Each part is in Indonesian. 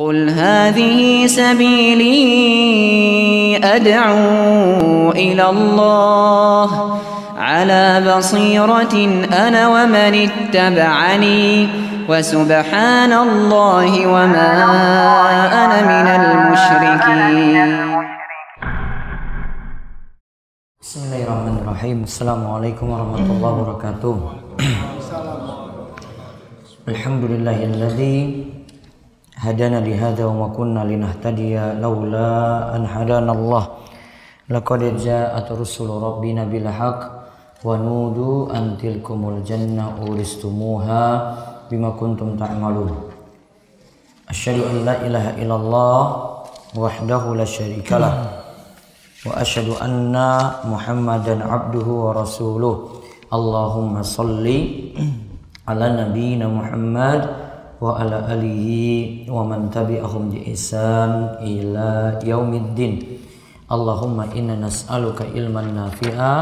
قل هذه سبيلي أدعو إلى الله على بصيرة أنا ومن اتبعني وسبحان الله وما أنا من المشركين بسم الله الرحمن الرحيم السلام عليكم ورحمة الله وبركاته الحمد لله الذي هدانا لهذا وما كنا لنهتدي لولا أن هدانا الله لقد جاءت رسل ربنا بالحق ونودوا أن تلكم الجنة أورثتموها بما كنتم تعملون أشهد أن لا إله إلا الله وحده لا شريك له وأشهد أن محمدا عبده ورسوله اللهم صل على نبينا محمد wa ala alihi wa man tabi'ahum bi ihsan ila yaumiddin. Allahumma inna nas'aluka ilman nafi'a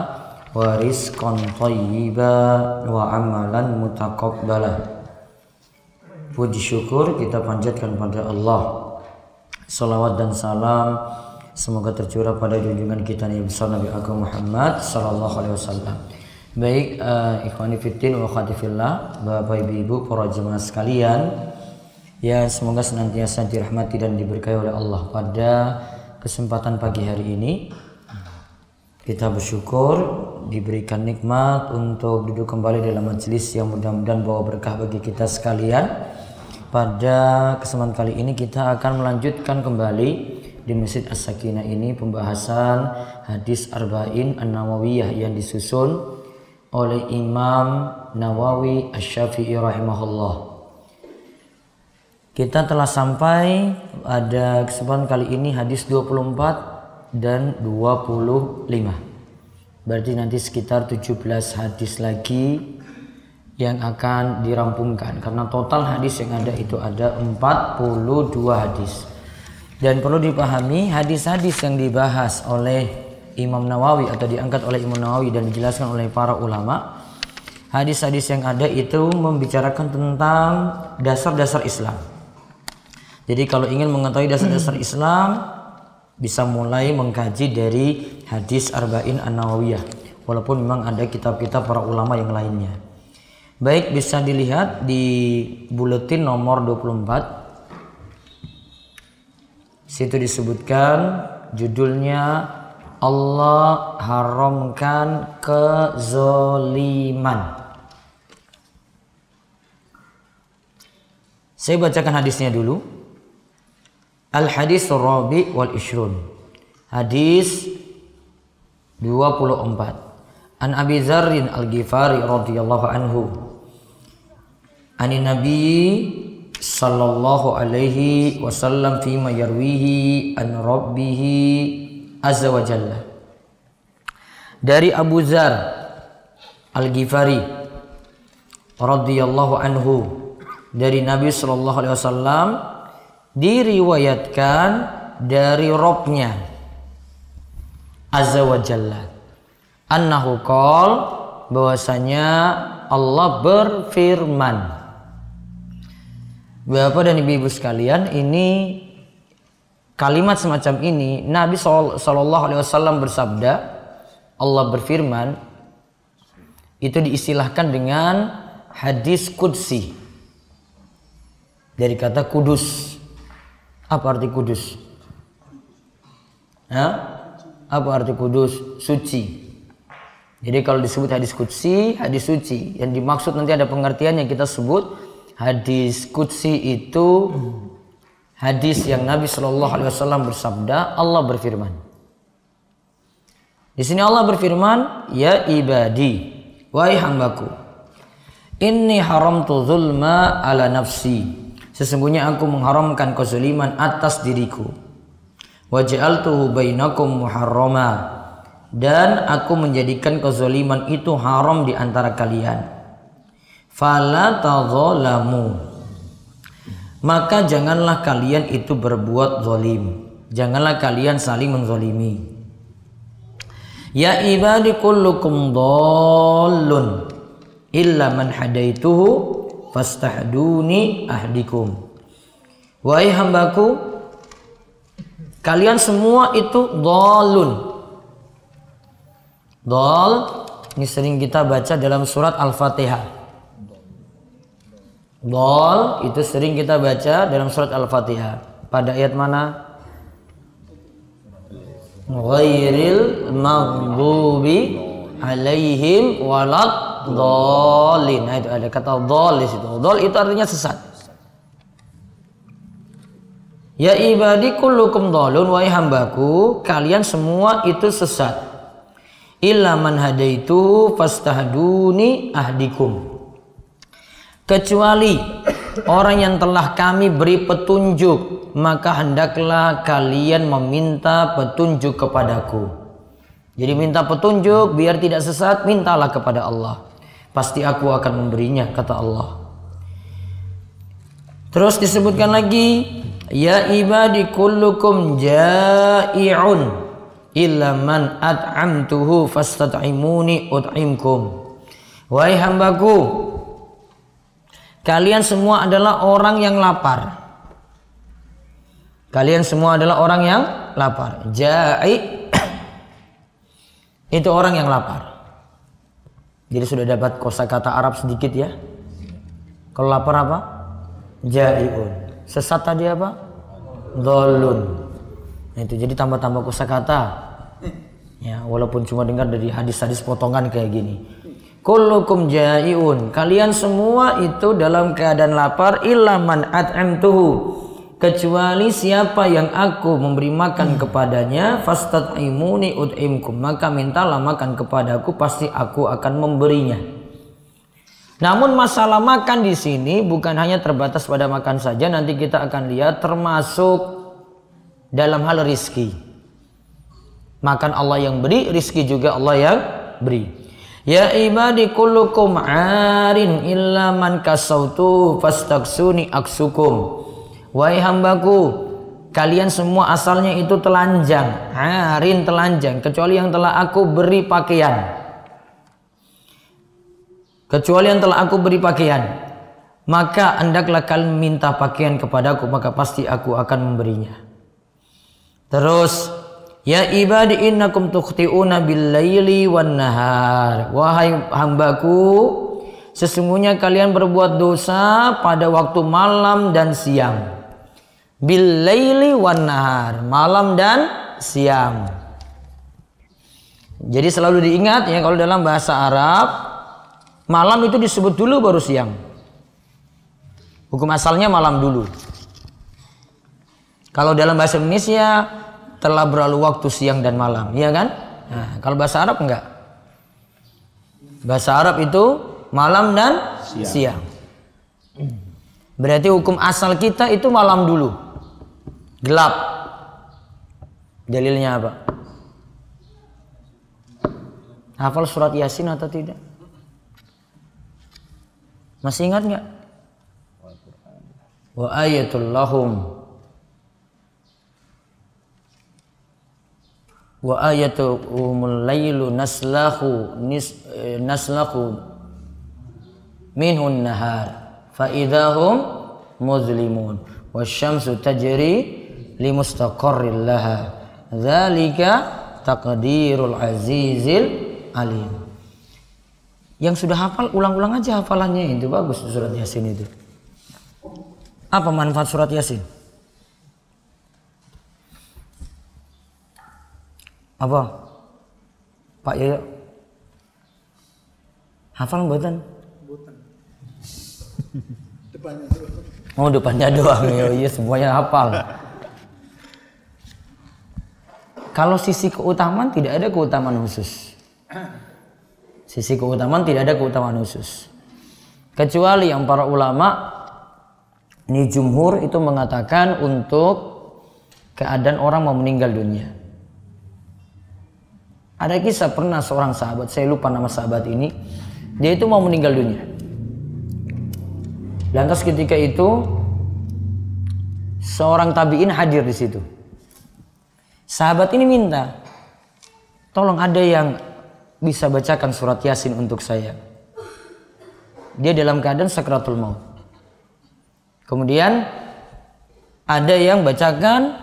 wa rizqan thayyiba wa amalan mutaqabbala. Puji syukur kita panjatkan pada Allah. Salawat dan salam semoga tercurah pada junjungan kita Nabi besar Nabi Agung Muhammad sallallahu alaihi wasallam Baik, uh, eh, ikhwan fitin wa khatifillah, Bapak Ibu Ibu para jemaah sekalian, ya semoga senantiasa dirahmati dan diberkahi oleh Allah pada kesempatan pagi hari ini. Kita bersyukur diberikan nikmat untuk duduk kembali dalam majelis yang mudah-mudahan bawa berkah bagi kita sekalian. Pada kesempatan kali ini kita akan melanjutkan kembali di Masjid As-Sakinah ini pembahasan hadis Arba'in An-Nawawiyah yang disusun oleh Imam Nawawi Asy-Syafi'i rahimahullah. Kita telah sampai ada kesempatan kali ini hadis 24 dan 25. Berarti nanti sekitar 17 hadis lagi yang akan dirampungkan karena total hadis yang ada itu ada 42 hadis. Dan perlu dipahami hadis-hadis yang dibahas oleh Imam Nawawi atau diangkat oleh Imam Nawawi dan dijelaskan oleh para ulama hadis-hadis yang ada itu membicarakan tentang dasar-dasar Islam jadi kalau ingin mengetahui dasar-dasar Islam bisa mulai mengkaji dari hadis Arba'in An-Nawawiyah walaupun memang ada kitab-kitab para ulama yang lainnya baik bisa dilihat di buletin nomor 24 situ disebutkan judulnya Allah haramkan kezoliman. Saya bacakan hadisnya dulu. Al hadis Rabi wal Ishrun. Hadis 24. An Abi Zarrin Al Ghifari radhiyallahu anhu. Ani Nabi sallallahu alaihi wasallam fima yarwihi an rabbihi Azza wa Jalla. Dari Abu Zar Al-Ghifari radhiyallahu anhu dari Nabi sallallahu alaihi wasallam diriwayatkan dari Robnya Azza wa Jalla annahu qol bahwasanya Allah berfirman Bapak dan Ibu-ibu sekalian ini kalimat semacam ini Nabi Shallallahu Alaihi Wasallam bersabda Allah berfirman itu diistilahkan dengan hadis kudsi dari kata kudus apa arti kudus ya? apa arti kudus suci jadi kalau disebut hadis kudsi hadis suci yang dimaksud nanti ada pengertian yang kita sebut hadis kudsi itu hadis yang Nabi Shallallahu Alaihi Wasallam bersabda Allah berfirman di sini Allah berfirman ya ibadi wahai hambaku ini haram zulma ala nafsi sesungguhnya aku mengharamkan kezaliman atas diriku tuh bainakum muharrama dan aku menjadikan kezaliman itu haram di antara kalian fala maka janganlah kalian itu berbuat zalim. Janganlah kalian saling menzalimi. Ya ibadi kullukum dhallun illa man hadaituhu fastahduni ahdikum. Wahai hambaku, kalian semua itu dhalun. Dhal ini sering kita baca dalam surat Al-Fatihah. Dol itu sering kita baca dalam surat Al-Fatihah. Pada ayat mana? Ghairil maghdubi alaihim walad dolin. Nah itu ada kata dol di situ. Dol itu artinya sesat. Ya ibadi kullukum dolun wahai hambaku kalian semua itu sesat. Illa man hadaituhu fastahduni ahdikum kecuali orang yang telah kami beri petunjuk maka hendaklah kalian meminta petunjuk kepadaku jadi minta petunjuk biar tidak sesat mintalah kepada Allah pasti aku akan memberinya kata Allah terus disebutkan lagi ya ibadi kullukum ja'i'un illa man at'amtuhu fastat'imuni ut'imkum wahai hambaku Kalian semua adalah orang yang lapar. Kalian semua adalah orang yang lapar. Ja'i itu orang yang lapar. Jadi sudah dapat kosakata Arab sedikit ya. Kalau lapar apa? Jaiun. Sesat tadi apa? Dolun. Nah, itu jadi tambah-tambah kosakata. Ya, walaupun cuma dengar dari hadis-hadis potongan kayak gini kullukum jaiun kalian semua itu dalam keadaan lapar ilaman at'amtuhu kecuali siapa yang aku memberi makan kepadanya fastat'imuni ud'imkum maka mintalah makan kepadaku pasti aku akan memberinya namun masalah makan di sini bukan hanya terbatas pada makan saja nanti kita akan lihat termasuk dalam hal rizki makan Allah yang beri rizki juga Allah yang beri Ya ibadi kullukum arin illa man kasautu fastaksuni aksukum. Wahai hambaku, kalian semua asalnya itu telanjang, arin telanjang, kecuali yang telah aku beri pakaian. Kecuali yang telah aku beri pakaian. Maka hendaklah kalian minta pakaian kepadaku, maka pasti aku akan memberinya. Terus Ya ibadi innakum tukhti'una bil wan nahar. Wahai hambaku, sesungguhnya kalian berbuat dosa pada waktu malam dan siang. Bil wan nahar, malam dan siang. Jadi selalu diingat ya kalau dalam bahasa Arab, malam itu disebut dulu baru siang. Hukum asalnya malam dulu. Kalau dalam bahasa Indonesia telah berlalu waktu siang dan malam, ya kan? Nah, kalau bahasa Arab enggak. Bahasa Arab itu malam dan siang. siang. Berarti hukum asal kita itu malam dulu. Gelap. Dalilnya apa? Hafal surat Yasin atau tidak? Masih ingat nggak? Wa ayatul lahum wa ayatuhumul laylu naslahu nis, eh, naslahu minhun nahar fa idahum muzlimun wa syamsu tajri li mustaqarril laha dzalika taqdirul azizil alim yang sudah hafal ulang-ulang aja hafalannya itu bagus surat yasin itu apa manfaat surat yasin Apa? Pak Yoyo. Hafal mboten? Mboten. depannya doang. Oh, depannya doang. ya, iya semuanya hafal. Kalau sisi keutamaan tidak ada keutamaan khusus. Sisi keutamaan tidak ada keutamaan khusus. Kecuali yang para ulama ini jumhur itu mengatakan untuk keadaan orang mau meninggal dunia. Ada kisah pernah seorang sahabat, saya lupa nama sahabat ini, dia itu mau meninggal dunia. Lantas ketika itu seorang tabiin hadir di situ. Sahabat ini minta, tolong ada yang bisa bacakan surat Yasin untuk saya. Dia dalam keadaan sakratul maut. Kemudian ada yang bacakan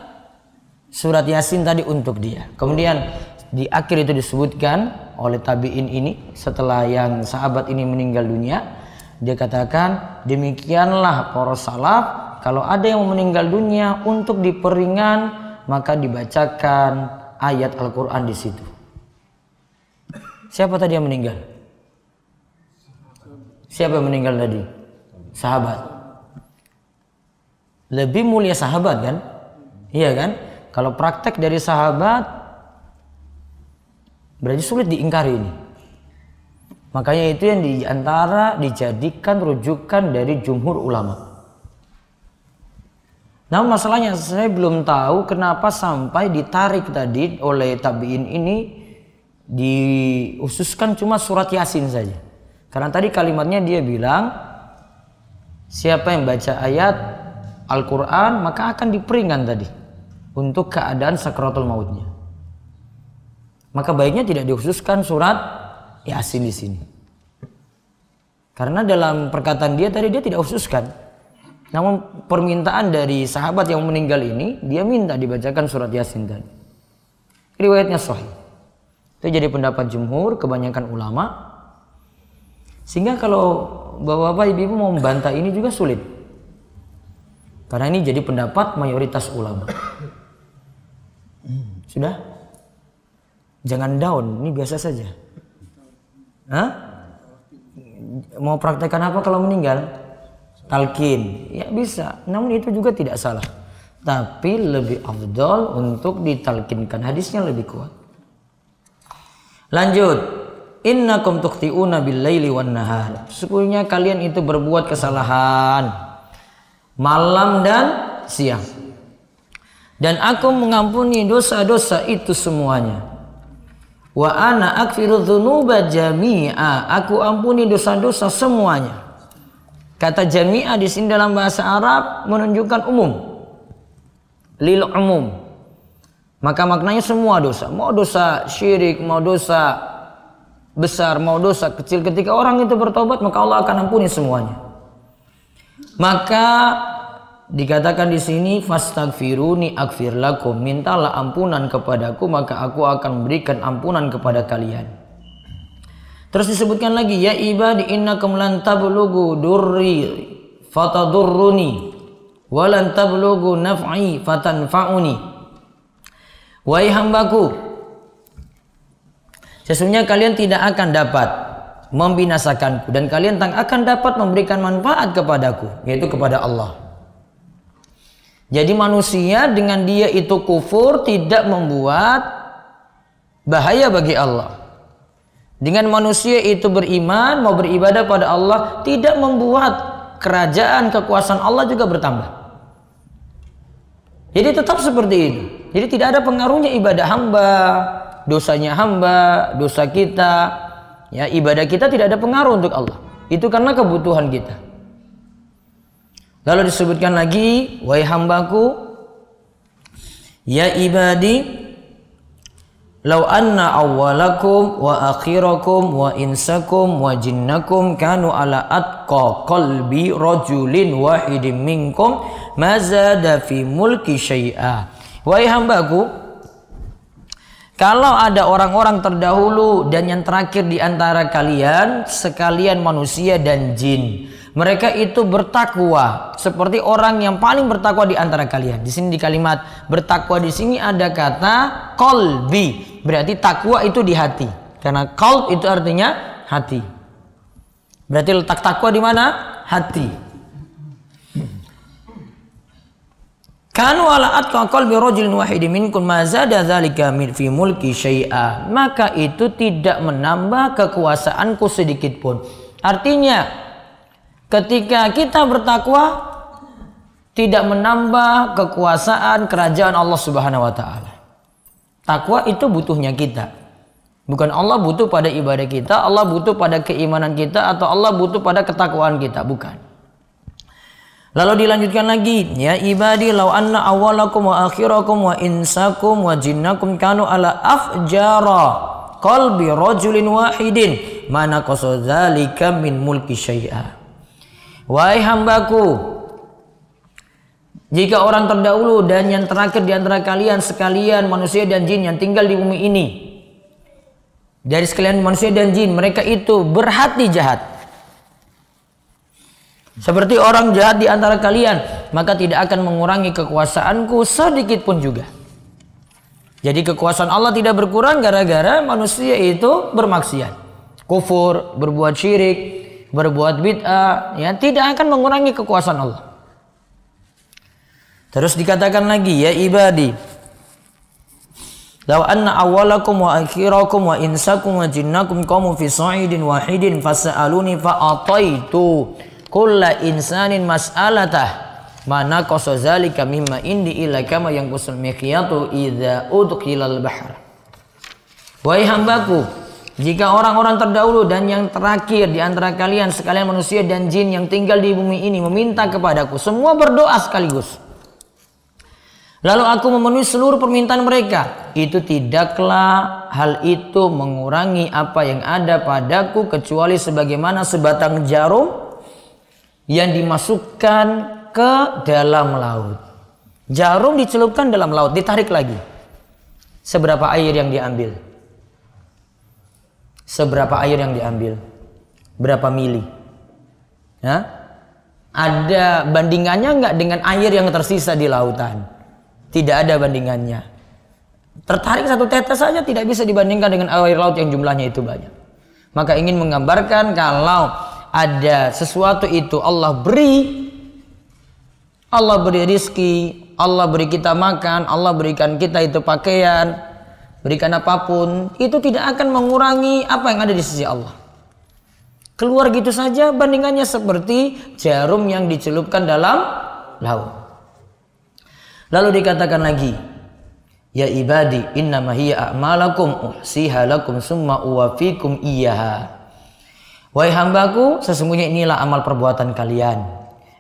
surat Yasin tadi untuk dia. Kemudian di akhir itu disebutkan oleh tabiin ini setelah yang sahabat ini meninggal dunia dia katakan demikianlah para salaf kalau ada yang meninggal dunia untuk diperingan maka dibacakan ayat Al-Qur'an di situ. Siapa tadi yang meninggal? Siapa yang meninggal tadi? Sahabat. Lebih mulia sahabat kan? Iya kan? Kalau praktek dari sahabat Berarti sulit diingkari ini. Makanya itu yang diantara dijadikan rujukan dari jumhur ulama. Namun masalahnya saya belum tahu kenapa sampai ditarik tadi oleh tabiin ini diususkan cuma surat yasin saja. Karena tadi kalimatnya dia bilang siapa yang baca ayat Al-Quran maka akan diperingan tadi untuk keadaan sakratul mautnya. Maka baiknya tidak dikhususkan surat Yasin di sini. Karena dalam perkataan dia tadi dia tidak khususkan. Namun permintaan dari sahabat yang meninggal ini dia minta dibacakan surat Yasin tadi. Riwayatnya sahih. Itu jadi pendapat jumhur kebanyakan ulama. Sehingga kalau bapak-bapak ibu-ibu mau membantah ini juga sulit. Karena ini jadi pendapat mayoritas ulama. Sudah? Jangan down, ini biasa saja. Hah? Mau praktekkan apa kalau meninggal? Talkin, ya bisa. Namun itu juga tidak salah. Tapi lebih afdol untuk ditalkinkan hadisnya lebih kuat. Lanjut. Innakum tukhti'una bil laili wan nahar. kalian itu berbuat kesalahan malam dan siang. Dan aku mengampuni dosa-dosa itu semuanya Wa ana akfiru dzunuba jami'a. Aku ampuni dosa-dosa semuanya. Kata jami'a di sini dalam bahasa Arab menunjukkan umum. Lil umum. Maka maknanya semua dosa. Mau dosa syirik, mau dosa besar, mau dosa kecil. Ketika orang itu bertobat, maka Allah akan ampuni semuanya. Maka Dikatakan di sini fastaghfiruni akfir lakum, mintalah ampunan kepadaku maka aku akan memberikan ampunan kepada kalian. Terus disebutkan lagi ya ibadi innakum lan tablughu durri fatadurruni wa lan naf'i fatanfa'uni. Wahai hambaku, sesungguhnya kalian tidak akan dapat membinasakanku dan kalian tak akan dapat memberikan manfaat kepadaku yaitu kepada Allah. Jadi manusia dengan dia itu kufur tidak membuat bahaya bagi Allah. Dengan manusia itu beriman, mau beribadah pada Allah, tidak membuat kerajaan kekuasaan Allah juga bertambah. Jadi tetap seperti ini. Jadi tidak ada pengaruhnya ibadah hamba, dosanya hamba, dosa kita, ya ibadah kita tidak ada pengaruh untuk Allah. Itu karena kebutuhan kita. Lalu disebutkan lagi, wahai hambaku, ya ibadi, lau anna awwalakum wa akhirakum wa insakum wa jinnakum kanu ala atqa qalbi rajulin wahidin minkum mazada fi mulki syai'a. Wahai hambaku, kalau ada orang-orang terdahulu dan yang terakhir di antara kalian, sekalian manusia dan jin, mereka itu bertakwa seperti orang yang paling bertakwa di antara kalian. Di sini di kalimat bertakwa di sini ada kata kolbi. Berarti takwa itu di hati. Karena kolb itu artinya hati. Berarti letak takwa di mana? Hati. Kanu ala atqa qalbi rajulin wahidin minkum ma zada dzalika min fi mulki syai'a. Maka itu tidak menambah kekuasaanku sedikit pun. Artinya Ketika kita bertakwa tidak menambah kekuasaan kerajaan Allah Subhanahu wa taala. Takwa itu butuhnya kita. Bukan Allah butuh pada ibadah kita, Allah butuh pada keimanan kita atau Allah butuh pada ketakwaan kita, bukan. Lalu dilanjutkan lagi, ya ibadi law anna awalakum wa akhirakum wa insakum wa jinnakum kanu ala afjara qalbi rajulin wahidin mana qasadzalika min mulki syai'a. Wahai hambaku, jika orang terdahulu dan yang terakhir di antara kalian sekalian manusia dan jin yang tinggal di bumi ini dari sekalian manusia dan jin mereka itu berhati jahat seperti orang jahat di antara kalian, maka tidak akan mengurangi kekuasaanku sedikit pun juga. Jadi kekuasaan Allah tidak berkurang gara-gara manusia itu bermaksiat, kufur, berbuat syirik, berbuat bid'ah ya tidak akan mengurangi kekuasaan Allah. Terus dikatakan lagi ya ibadi. Law anna awwalakum wa akhirakum wa insakum wa jinnakum qamu fi sa'idin wahidin fas'aluni fa ataitu kulla insanin mas'alatah mana qasa zalika mimma indi illa kama yang kusul miqyatu idza udkhilal bahr. Wahai hambaku, jika orang-orang terdahulu dan yang terakhir di antara kalian sekalian manusia dan jin yang tinggal di bumi ini meminta kepadaku, semua berdoa sekaligus. Lalu aku memenuhi seluruh permintaan mereka. Itu tidaklah hal itu mengurangi apa yang ada padaku kecuali sebagaimana sebatang jarum yang dimasukkan ke dalam laut. Jarum dicelupkan dalam laut, ditarik lagi. Seberapa air yang diambil? Seberapa air yang diambil? Berapa mili? Ya? Ada bandingannya nggak dengan air yang tersisa di lautan? Tidak ada bandingannya. Tertarik satu tetes saja tidak bisa dibandingkan dengan air laut yang jumlahnya itu banyak. Maka ingin menggambarkan kalau ada sesuatu itu Allah beri Allah beri rizki, Allah beri kita makan, Allah berikan kita itu pakaian, berikan apapun, itu tidak akan mengurangi apa yang ada di sisi Allah. Keluar gitu saja bandingannya seperti jarum yang dicelupkan dalam laut. Lalu dikatakan lagi, Ya ibadi innama hiya a'malakum uhsiha lakum summa uwafikum iya Wahai hambaku, sesungguhnya inilah amal perbuatan kalian.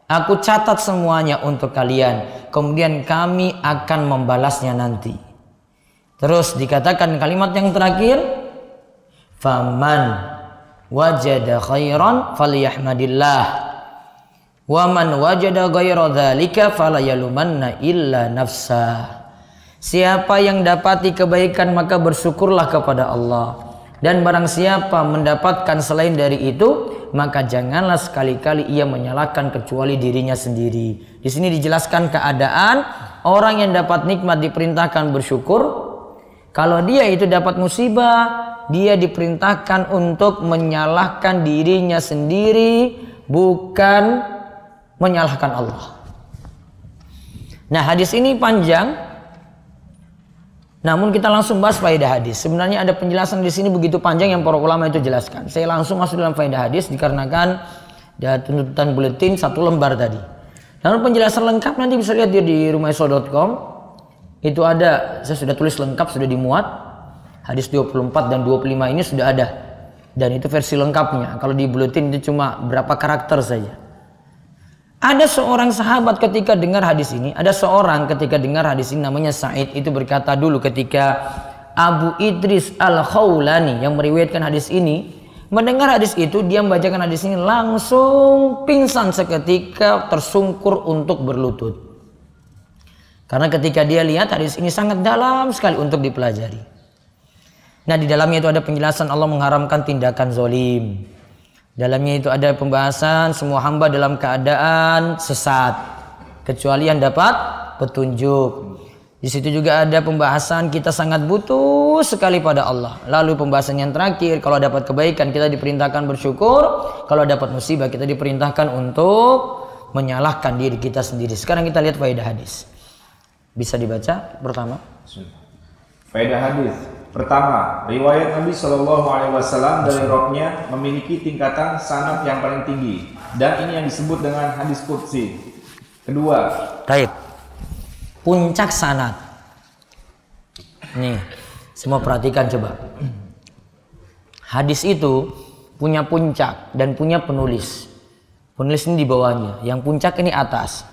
Aku catat semuanya untuk kalian, kemudian kami akan membalasnya nanti. Terus dikatakan kalimat yang terakhir faman wajada khairan falyahmadillah wa man wajada ghaira dzalika falayalumanna illa nafsa. Siapa yang dapati kebaikan maka bersyukurlah kepada Allah dan barang siapa mendapatkan selain dari itu maka janganlah sekali-kali ia menyalahkan kecuali dirinya sendiri. Di sini dijelaskan keadaan orang yang dapat nikmat diperintahkan bersyukur, kalau dia itu dapat musibah, dia diperintahkan untuk menyalahkan dirinya sendiri, bukan menyalahkan Allah. Nah, hadis ini panjang. Namun kita langsung bahas faedah hadis. Sebenarnya ada penjelasan di sini begitu panjang yang para ulama itu jelaskan. Saya langsung masuk dalam faedah hadis dikarenakan ada tuntutan buletin satu lembar tadi. Namun penjelasan lengkap nanti bisa lihat di, di itu ada saya sudah tulis lengkap sudah dimuat hadis 24 dan 25 ini sudah ada dan itu versi lengkapnya kalau di buletin itu cuma berapa karakter saja ada seorang sahabat ketika dengar hadis ini ada seorang ketika dengar hadis ini namanya Said itu berkata dulu ketika Abu Idris Al-Khawlani yang meriwayatkan hadis ini mendengar hadis itu dia membacakan hadis ini langsung pingsan seketika tersungkur untuk berlutut karena ketika dia lihat hadis ini sangat dalam sekali untuk dipelajari. Nah di dalamnya itu ada penjelasan Allah mengharamkan tindakan zolim. Dalamnya itu ada pembahasan semua hamba dalam keadaan sesat. Kecuali yang dapat petunjuk. Di situ juga ada pembahasan kita sangat butuh sekali pada Allah. Lalu pembahasan yang terakhir, kalau dapat kebaikan kita diperintahkan bersyukur, kalau dapat musibah kita diperintahkan untuk menyalahkan diri kita sendiri. Sekarang kita lihat faedah hadis. Bisa dibaca pertama? Faedah hadis. Pertama, riwayat Nabi Shallallahu Alaihi Wasallam dari roknya memiliki tingkatan sanad yang paling tinggi dan ini yang disebut dengan hadis kutsi. Kedua, Taib. puncak sanad. Nih, semua perhatikan coba. Hadis itu punya puncak dan punya penulis. Penulis ini di bawahnya, yang puncak ini atas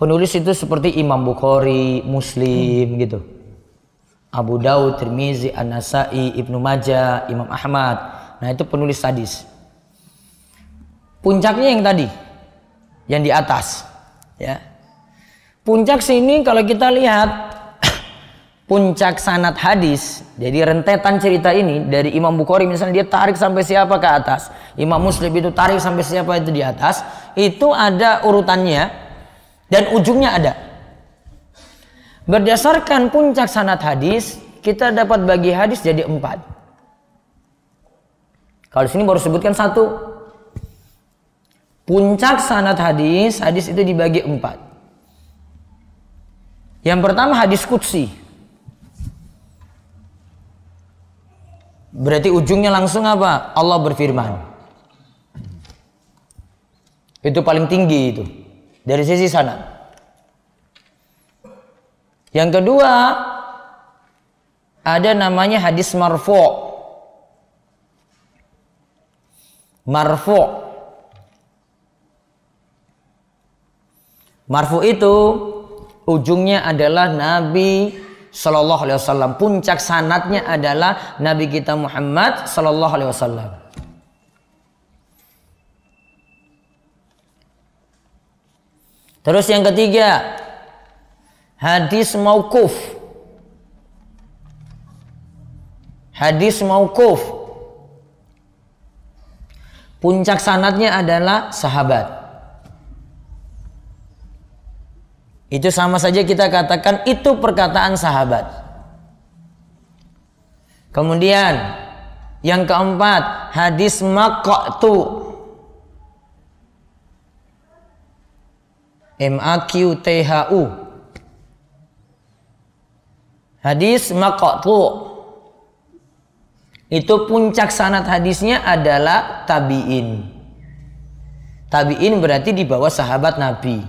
penulis itu seperti Imam Bukhari, Muslim hmm. gitu. Abu Daud, Tirmizi, An-Nasai, Ibnu Majah, Imam Ahmad. Nah, itu penulis hadis. Puncaknya yang tadi, yang di atas, ya. Puncak sini kalau kita lihat puncak sanat hadis. Jadi rentetan cerita ini dari Imam Bukhari misalnya dia tarik sampai siapa ke atas, Imam Muslim itu tarik sampai siapa itu di atas, itu ada urutannya dan ujungnya ada. Berdasarkan puncak sanat hadis, kita dapat bagi hadis jadi empat. Kalau sini baru sebutkan satu. Puncak sanat hadis, hadis itu dibagi empat. Yang pertama hadis kutsi. Berarti ujungnya langsung apa? Allah berfirman. Itu paling tinggi itu dari sisi sana. Yang kedua, ada namanya hadis Marfo. Marfu. Marfu itu ujungnya adalah Nabi Shallallahu Alaihi Wasallam. Puncak sanatnya adalah Nabi kita Muhammad Shallallahu Alaihi Wasallam. Terus yang ketiga, hadis maukuf. Hadis maukuf. Puncak sanatnya adalah sahabat. Itu sama saja kita katakan itu perkataan sahabat. Kemudian yang keempat, hadis maqtu. M A Q T H U hadis maqtu itu puncak sanat hadisnya adalah tabiin tabiin berarti di bawah sahabat nabi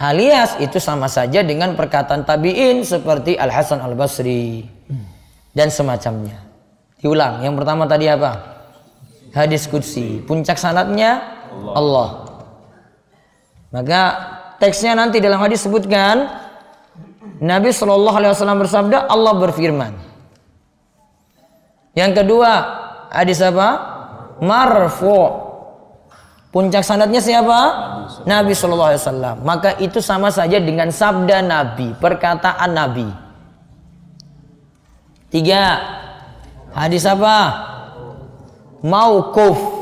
alias itu sama saja dengan perkataan tabiin seperti Al Hasan Al Basri dan semacamnya diulang yang pertama tadi apa hadis kudsi puncak sanatnya Allah. Maka teksnya nanti dalam hadis sebutkan Nabi Shallallahu Alaihi Wasallam bersabda Allah berfirman. Yang kedua hadis apa? Marfu. Puncak sanadnya siapa? Nabi Shallallahu Alaihi Wasallam. Maka itu sama saja dengan sabda Nabi, perkataan Nabi. Tiga hadis apa? Maukuf.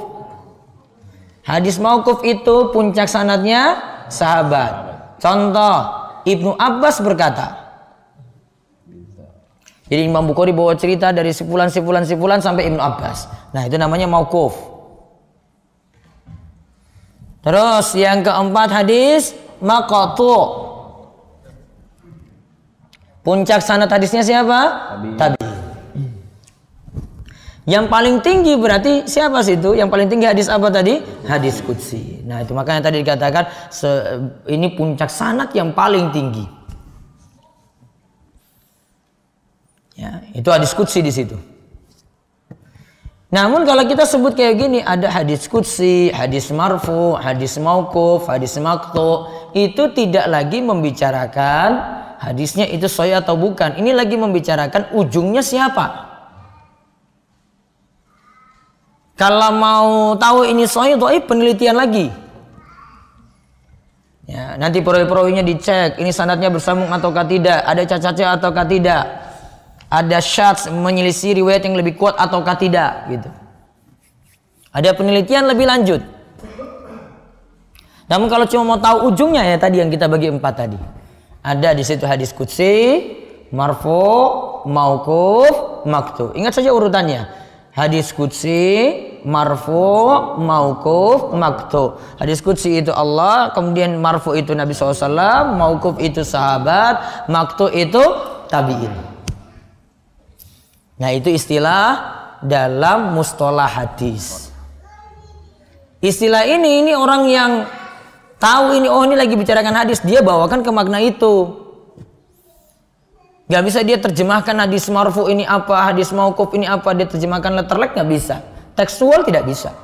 Hadis mauquf itu puncak sanatnya sahabat. Contoh, Ibnu Abbas berkata. Jadi Imam Bukhari bawa cerita dari sipulan sipulan sipulan sampai Ibnu Abbas. Nah, itu namanya mauquf. Terus yang keempat hadis makotu. Puncak sanat hadisnya siapa? Tabiin. Tabi. Yang paling tinggi berarti siapa sih itu? Yang paling tinggi hadis apa tadi? Hadis Qudsi. Nah itu makanya tadi dikatakan ini puncak sanat yang paling tinggi. Ya, itu hadis Qudsi di situ. Namun kalau kita sebut kayak gini ada hadis kutsi, hadis marfu, hadis mauquf, hadis makto itu tidak lagi membicarakan hadisnya itu soya atau bukan. Ini lagi membicarakan ujungnya siapa? Kalau mau tahu ini sahih dhaif penelitian lagi. Ya, nanti perawi-perawinya dicek, ini sanatnya bersambung ataukah tidak, ada cacatnya ataukah tidak. Ada syadz menyelisih riwayat yang lebih kuat ataukah tidak gitu. Ada penelitian lebih lanjut. Namun kalau cuma mau tahu ujungnya ya tadi yang kita bagi empat tadi. Ada di situ hadis kutsi, marfu, maukuf, maktu. Ingat saja urutannya. Hadis kutsi, marfu, maukuf, maktu. Hadis kutsi itu Allah, kemudian marfu itu Nabi SAW, maukuf itu sahabat, maktu itu tabi'in. Nah, itu istilah dalam mustalah hadis. Istilah ini ini orang yang tahu ini oh ini lagi bicarakan hadis, dia bawakan ke makna itu. Gak bisa dia terjemahkan hadis marfu ini apa, hadis maukuf ini apa, dia terjemahkan letter gak bisa. Tekstual tidak bisa.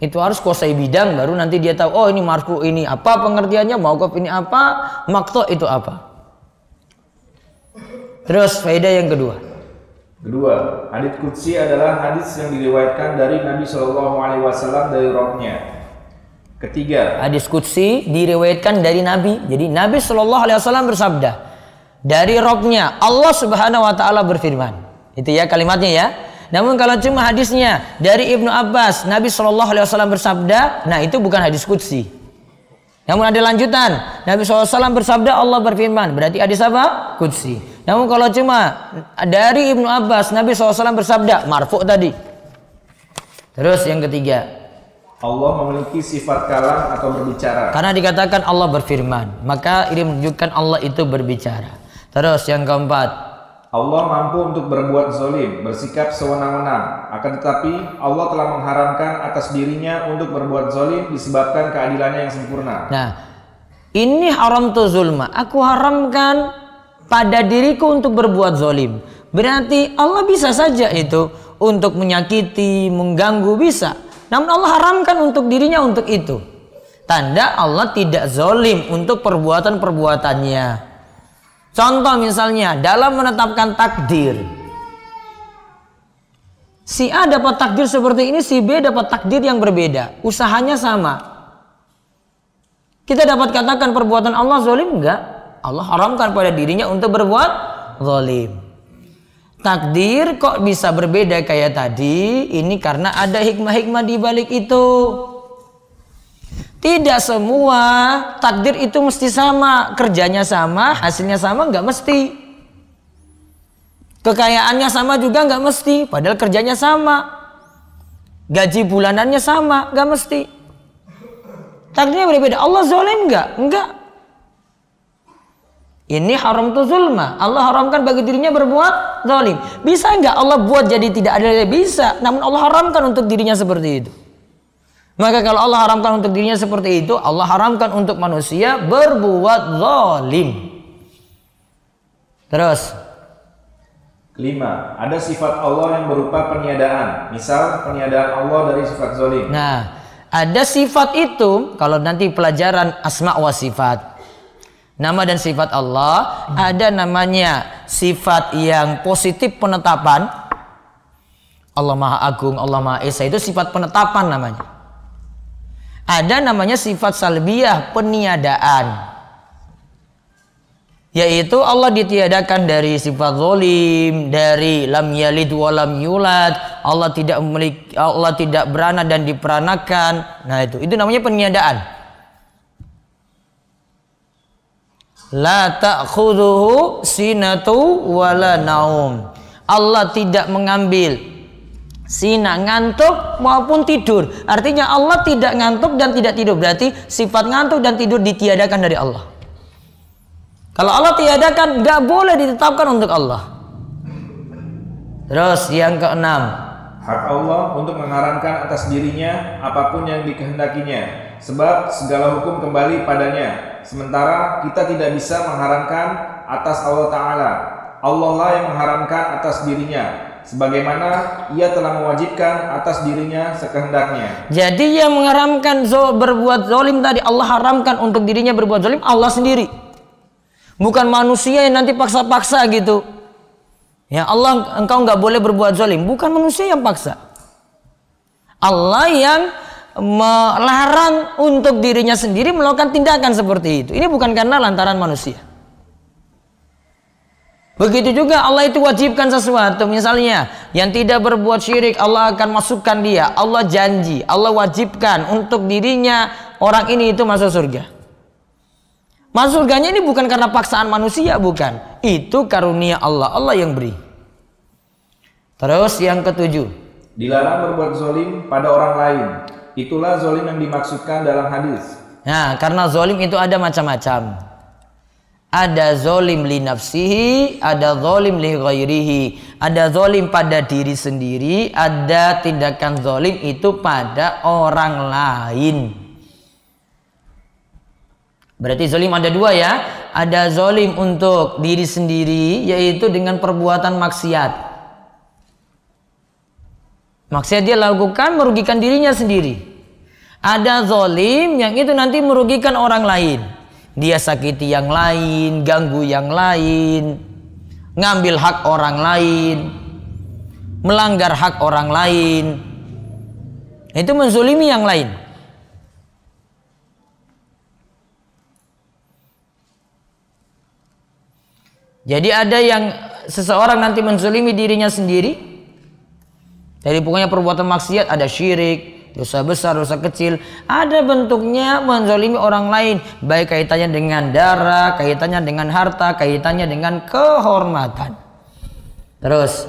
Itu harus kuasai bidang baru nanti dia tahu oh ini marfu ini apa pengertiannya, mauqaf ini apa, makto itu apa. Terus faedah yang kedua. Kedua, hadits kutsi adalah hadits yang diriwayatkan dari Nabi Shallallahu alaihi wasallam dari rohnya. Ketiga, hadits kutsi diriwayatkan dari Nabi. Jadi Nabi Shallallahu alaihi wasallam bersabda dari rohnya Allah Subhanahu wa taala berfirman. Itu ya kalimatnya ya. Namun kalau cuma hadisnya dari Ibnu Abbas, Nabi Shallallahu Alaihi Wasallam bersabda, nah itu bukan hadis kutsi. Namun ada lanjutan, Nabi SAW bersabda Allah berfirman, berarti hadis apa? Kutsi. Namun kalau cuma dari Ibnu Abbas, Nabi SAW bersabda, marfu tadi. Terus yang ketiga, Allah memiliki sifat kalam atau berbicara. Karena dikatakan Allah berfirman, maka ini menunjukkan Allah itu berbicara. Terus yang keempat, Allah mampu untuk berbuat zolim, bersikap sewenang-wenang. Akan tetapi, Allah telah mengharamkan atas dirinya untuk berbuat zolim disebabkan keadilannya yang sempurna. Nah, ini haram tu zulma. Aku haramkan pada diriku untuk berbuat zolim. Berarti Allah bisa saja itu untuk menyakiti, mengganggu bisa. Namun Allah haramkan untuk dirinya untuk itu. Tanda Allah tidak zolim untuk perbuatan-perbuatannya. Contoh misalnya dalam menetapkan takdir. Si A dapat takdir seperti ini, si B dapat takdir yang berbeda. Usahanya sama. Kita dapat katakan perbuatan Allah zolim enggak? Allah haramkan pada dirinya untuk berbuat zolim. Takdir kok bisa berbeda kayak tadi? Ini karena ada hikmah-hikmah di balik itu. Tidak semua takdir itu mesti sama, kerjanya sama, hasilnya sama nggak mesti. Kekayaannya sama juga nggak mesti, padahal kerjanya sama. Gaji bulanannya sama, nggak mesti. Takdirnya berbeda. Allah zalim nggak? Enggak. Ini haram tu zulma. Allah haramkan bagi dirinya berbuat zalim. Bisa nggak Allah buat jadi tidak ada? yang Bisa. Namun Allah haramkan untuk dirinya seperti itu. Maka kalau Allah haramkan untuk dirinya seperti itu, Allah haramkan untuk manusia berbuat zalim. Terus. Kelima, ada sifat Allah yang berupa peniadaan. Misal peniadaan Allah dari sifat zalim. Nah, ada sifat itu kalau nanti pelajaran asma wa sifat. Nama dan sifat Allah, ada namanya sifat yang positif penetapan. Allah Maha Agung, Allah Maha Esa itu sifat penetapan namanya. Ada namanya sifat salbiah, peniadaan. Yaitu Allah ditiadakan dari sifat zolim, dari lam yalid walam yulad. Allah tidak memiliki, Allah tidak beranak dan diperanakan. Nah itu, itu namanya peniadaan. La ta'khuduhu sinatu wala naum. Allah tidak mengambil Sina ngantuk maupun tidur. Artinya Allah tidak ngantuk dan tidak tidur. Berarti sifat ngantuk dan tidur ditiadakan dari Allah. Kalau Allah tiadakan, nggak boleh ditetapkan untuk Allah. Terus yang keenam, hak Allah untuk mengharamkan atas dirinya apapun yang dikehendakinya, sebab segala hukum kembali padanya. Sementara kita tidak bisa mengharamkan atas Allah Ta'ala. Allah lah yang mengharamkan atas dirinya, sebagaimana ia telah mewajibkan atas dirinya sekehendaknya. Jadi yang mengharamkan zo berbuat zolim tadi Allah haramkan untuk dirinya berbuat zolim Allah sendiri. Bukan manusia yang nanti paksa-paksa gitu. Ya Allah engkau nggak boleh berbuat zolim. Bukan manusia yang paksa. Allah yang melarang untuk dirinya sendiri melakukan tindakan seperti itu. Ini bukan karena lantaran manusia. Begitu juga Allah itu wajibkan sesuatu. Misalnya, yang tidak berbuat syirik, Allah akan masukkan dia. Allah janji, Allah wajibkan untuk dirinya orang ini itu masuk surga. Masuk surganya ini bukan karena paksaan manusia, bukan. Itu karunia Allah, Allah yang beri. Terus yang ketujuh. Dilarang berbuat zolim pada orang lain. Itulah zolim yang dimaksudkan dalam hadis. Nah, karena zolim itu ada macam-macam. Ada zolim li nafsihi, ada zolim li ghairihi. Ada zolim pada diri sendiri, ada tindakan zolim itu pada orang lain. Berarti zolim ada dua ya. Ada zolim untuk diri sendiri, yaitu dengan perbuatan maksiat. Maksiat dia lakukan merugikan dirinya sendiri. Ada zolim yang itu nanti merugikan orang lain dia sakiti yang lain, ganggu yang lain, ngambil hak orang lain, melanggar hak orang lain. Itu menzulimi yang lain. Jadi ada yang seseorang nanti menzulimi dirinya sendiri. Dari pokoknya perbuatan maksiat ada syirik, dosa besar, dosa kecil, ada bentuknya menzalimi orang lain, baik kaitannya dengan darah, kaitannya dengan harta, kaitannya dengan kehormatan. Terus.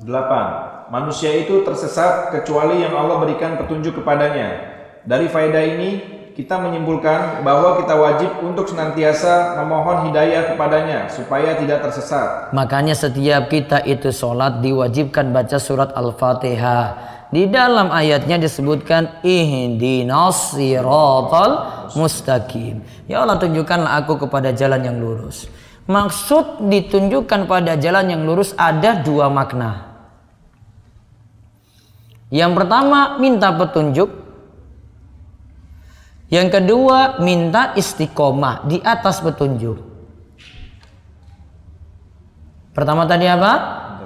Delapan. Manusia itu tersesat kecuali yang Allah berikan petunjuk kepadanya. Dari faedah ini, kita menyimpulkan bahwa kita wajib untuk senantiasa memohon hidayah kepadanya supaya tidak tersesat. Makanya setiap kita itu sholat diwajibkan baca surat Al-Fatihah di dalam ayatnya disebutkan ihdinas mustaqim. Ya Allah tunjukkanlah aku kepada jalan yang lurus. Maksud ditunjukkan pada jalan yang lurus ada dua makna. Yang pertama minta petunjuk. Yang kedua minta istiqomah di atas petunjuk. Pertama tadi apa?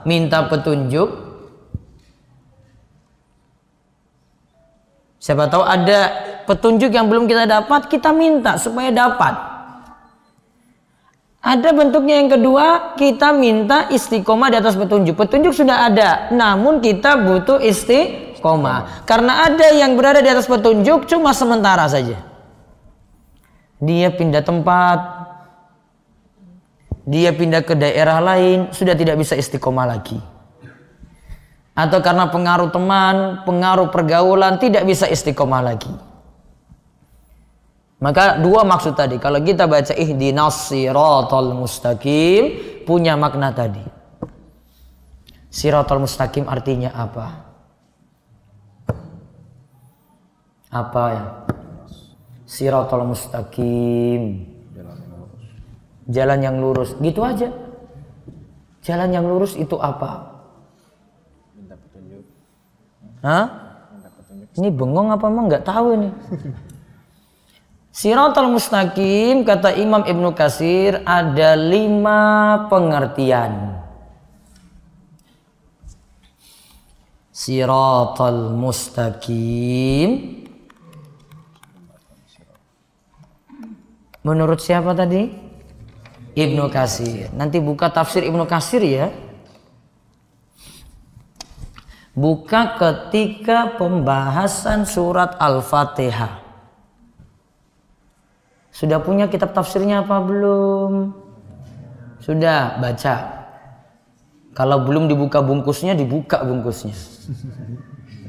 Minta petunjuk Siapa tahu ada petunjuk yang belum kita dapat, kita minta supaya dapat. Ada bentuknya yang kedua, kita minta istiqomah di atas petunjuk. Petunjuk sudah ada, namun kita butuh istiqomah. Karena ada yang berada di atas petunjuk cuma sementara saja. Dia pindah tempat, dia pindah ke daerah lain, sudah tidak bisa istiqomah lagi atau karena pengaruh teman, pengaruh pergaulan tidak bisa istiqomah lagi. Maka dua maksud tadi kalau kita baca ihdinas siratal mustaqim punya makna tadi. Siratal mustaqim artinya apa? Apa ya? Siratal mustaqim. Jalan yang lurus. Gitu aja. Jalan yang lurus itu apa? Hah? Ini bengong apa emang nggak tahu ini? Siratul mustaqim kata Imam Ibnu Kasir ada lima pengertian. Siratul mustaqim Menurut siapa tadi? Ibnu Kasir. Nanti buka tafsir Ibnu Kasir ya. Buka ketika pembahasan surat Al-Fatihah. Sudah punya kitab tafsirnya apa belum? Sudah baca. Kalau belum dibuka bungkusnya, dibuka bungkusnya.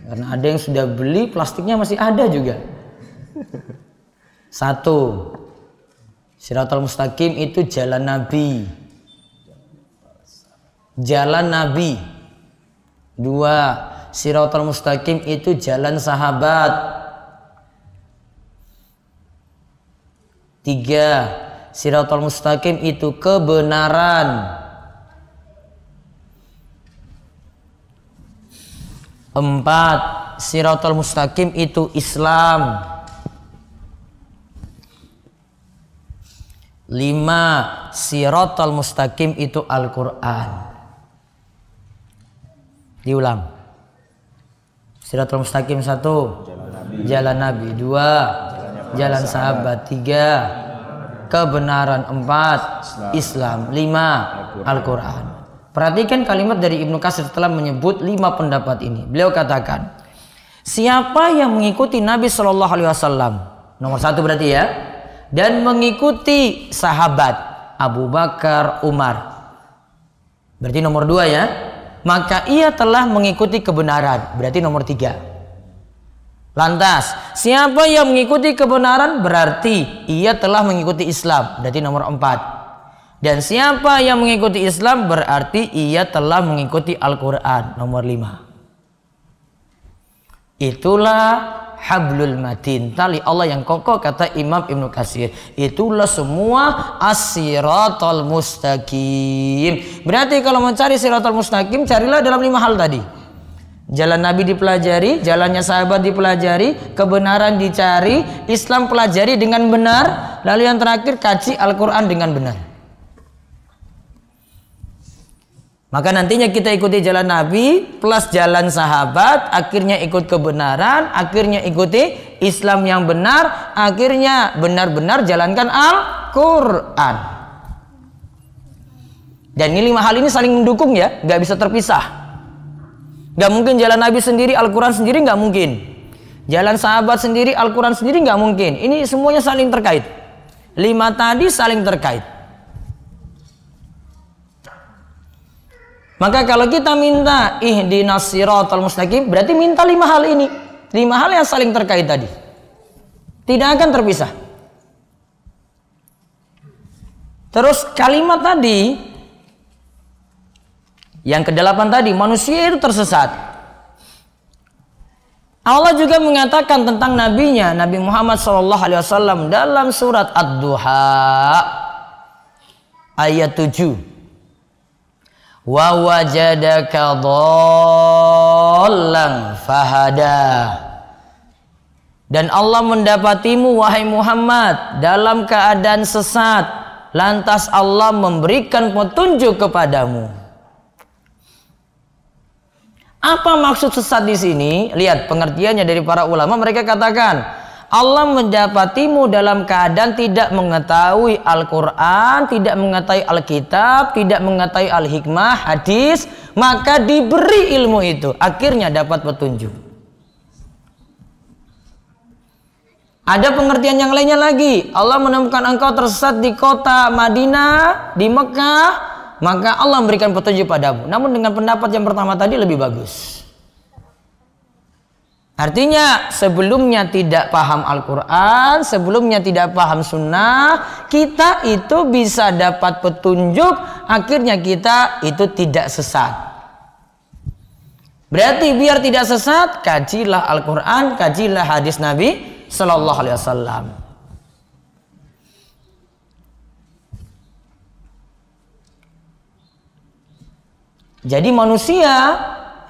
Karena ada yang sudah beli, plastiknya masih ada juga. Satu, Siratul Mustaqim itu jalan Nabi. Jalan Nabi Dua, siratul mustaqim itu jalan sahabat. Tiga, siratul mustaqim itu kebenaran. Empat, siratul mustaqim itu Islam. Lima, siratul mustaqim itu Al-Quran diulang Siratul Mustaqim satu jalan Nabi dua jalan sahabat tiga kebenaran empat Islam lima Al-Quran perhatikan kalimat dari Ibnu Kasir telah menyebut lima pendapat ini beliau katakan siapa yang mengikuti Nabi Shallallahu Alaihi Wasallam nomor satu berarti ya dan mengikuti sahabat Abu Bakar Umar berarti nomor dua ya maka ia telah mengikuti kebenaran. Berarti nomor tiga. Lantas, siapa yang mengikuti kebenaran berarti ia telah mengikuti Islam. Berarti nomor empat. Dan siapa yang mengikuti Islam berarti ia telah mengikuti Al-Quran. Nomor lima. Itulah hablul matin tali Allah yang kokoh kata Imam Ibnu Katsir itulah semua as mustaqim berarti kalau mencari siratul mustaqim carilah dalam lima hal tadi jalan nabi dipelajari jalannya sahabat dipelajari kebenaran dicari Islam pelajari dengan benar lalu yang terakhir kaji Al-Qur'an dengan benar Maka nantinya kita ikuti jalan Nabi plus jalan sahabat, akhirnya ikut kebenaran, akhirnya ikuti Islam yang benar, akhirnya benar-benar jalankan Al-Qur'an. Dan ini lima hal ini saling mendukung ya, nggak bisa terpisah. Nggak mungkin jalan Nabi sendiri, Al-Quran sendiri nggak mungkin. Jalan sahabat sendiri, Al-Quran sendiri nggak mungkin. Ini semuanya saling terkait. Lima tadi saling terkait. Maka kalau kita minta ihdinas siratal mustaqim berarti minta lima hal ini. Lima hal yang saling terkait tadi. Tidak akan terpisah. Terus kalimat tadi yang kedelapan tadi manusia itu tersesat. Allah juga mengatakan tentang nabinya Nabi Muhammad SAW dalam surat Ad-Duha ayat 7 wa wajadaka dhallan fahada dan Allah mendapatimu wahai Muhammad dalam keadaan sesat lantas Allah memberikan petunjuk kepadamu apa maksud sesat di sini lihat pengertiannya dari para ulama mereka katakan Allah mendapatimu dalam keadaan tidak mengetahui Al-Quran, tidak mengetahui Alkitab, tidak mengetahui Al-Hikmah, hadis, maka diberi ilmu itu. Akhirnya dapat petunjuk. Ada pengertian yang lainnya lagi. Allah menemukan engkau tersesat di kota Madinah, di Mekah, maka Allah memberikan petunjuk padamu. Namun dengan pendapat yang pertama tadi lebih bagus. Artinya sebelumnya tidak paham Al-Quran, sebelumnya tidak paham sunnah, kita itu bisa dapat petunjuk, akhirnya kita itu tidak sesat. Berarti biar tidak sesat, kajilah Al-Quran, kajilah hadis Nabi Sallallahu Alaihi Wasallam. Jadi manusia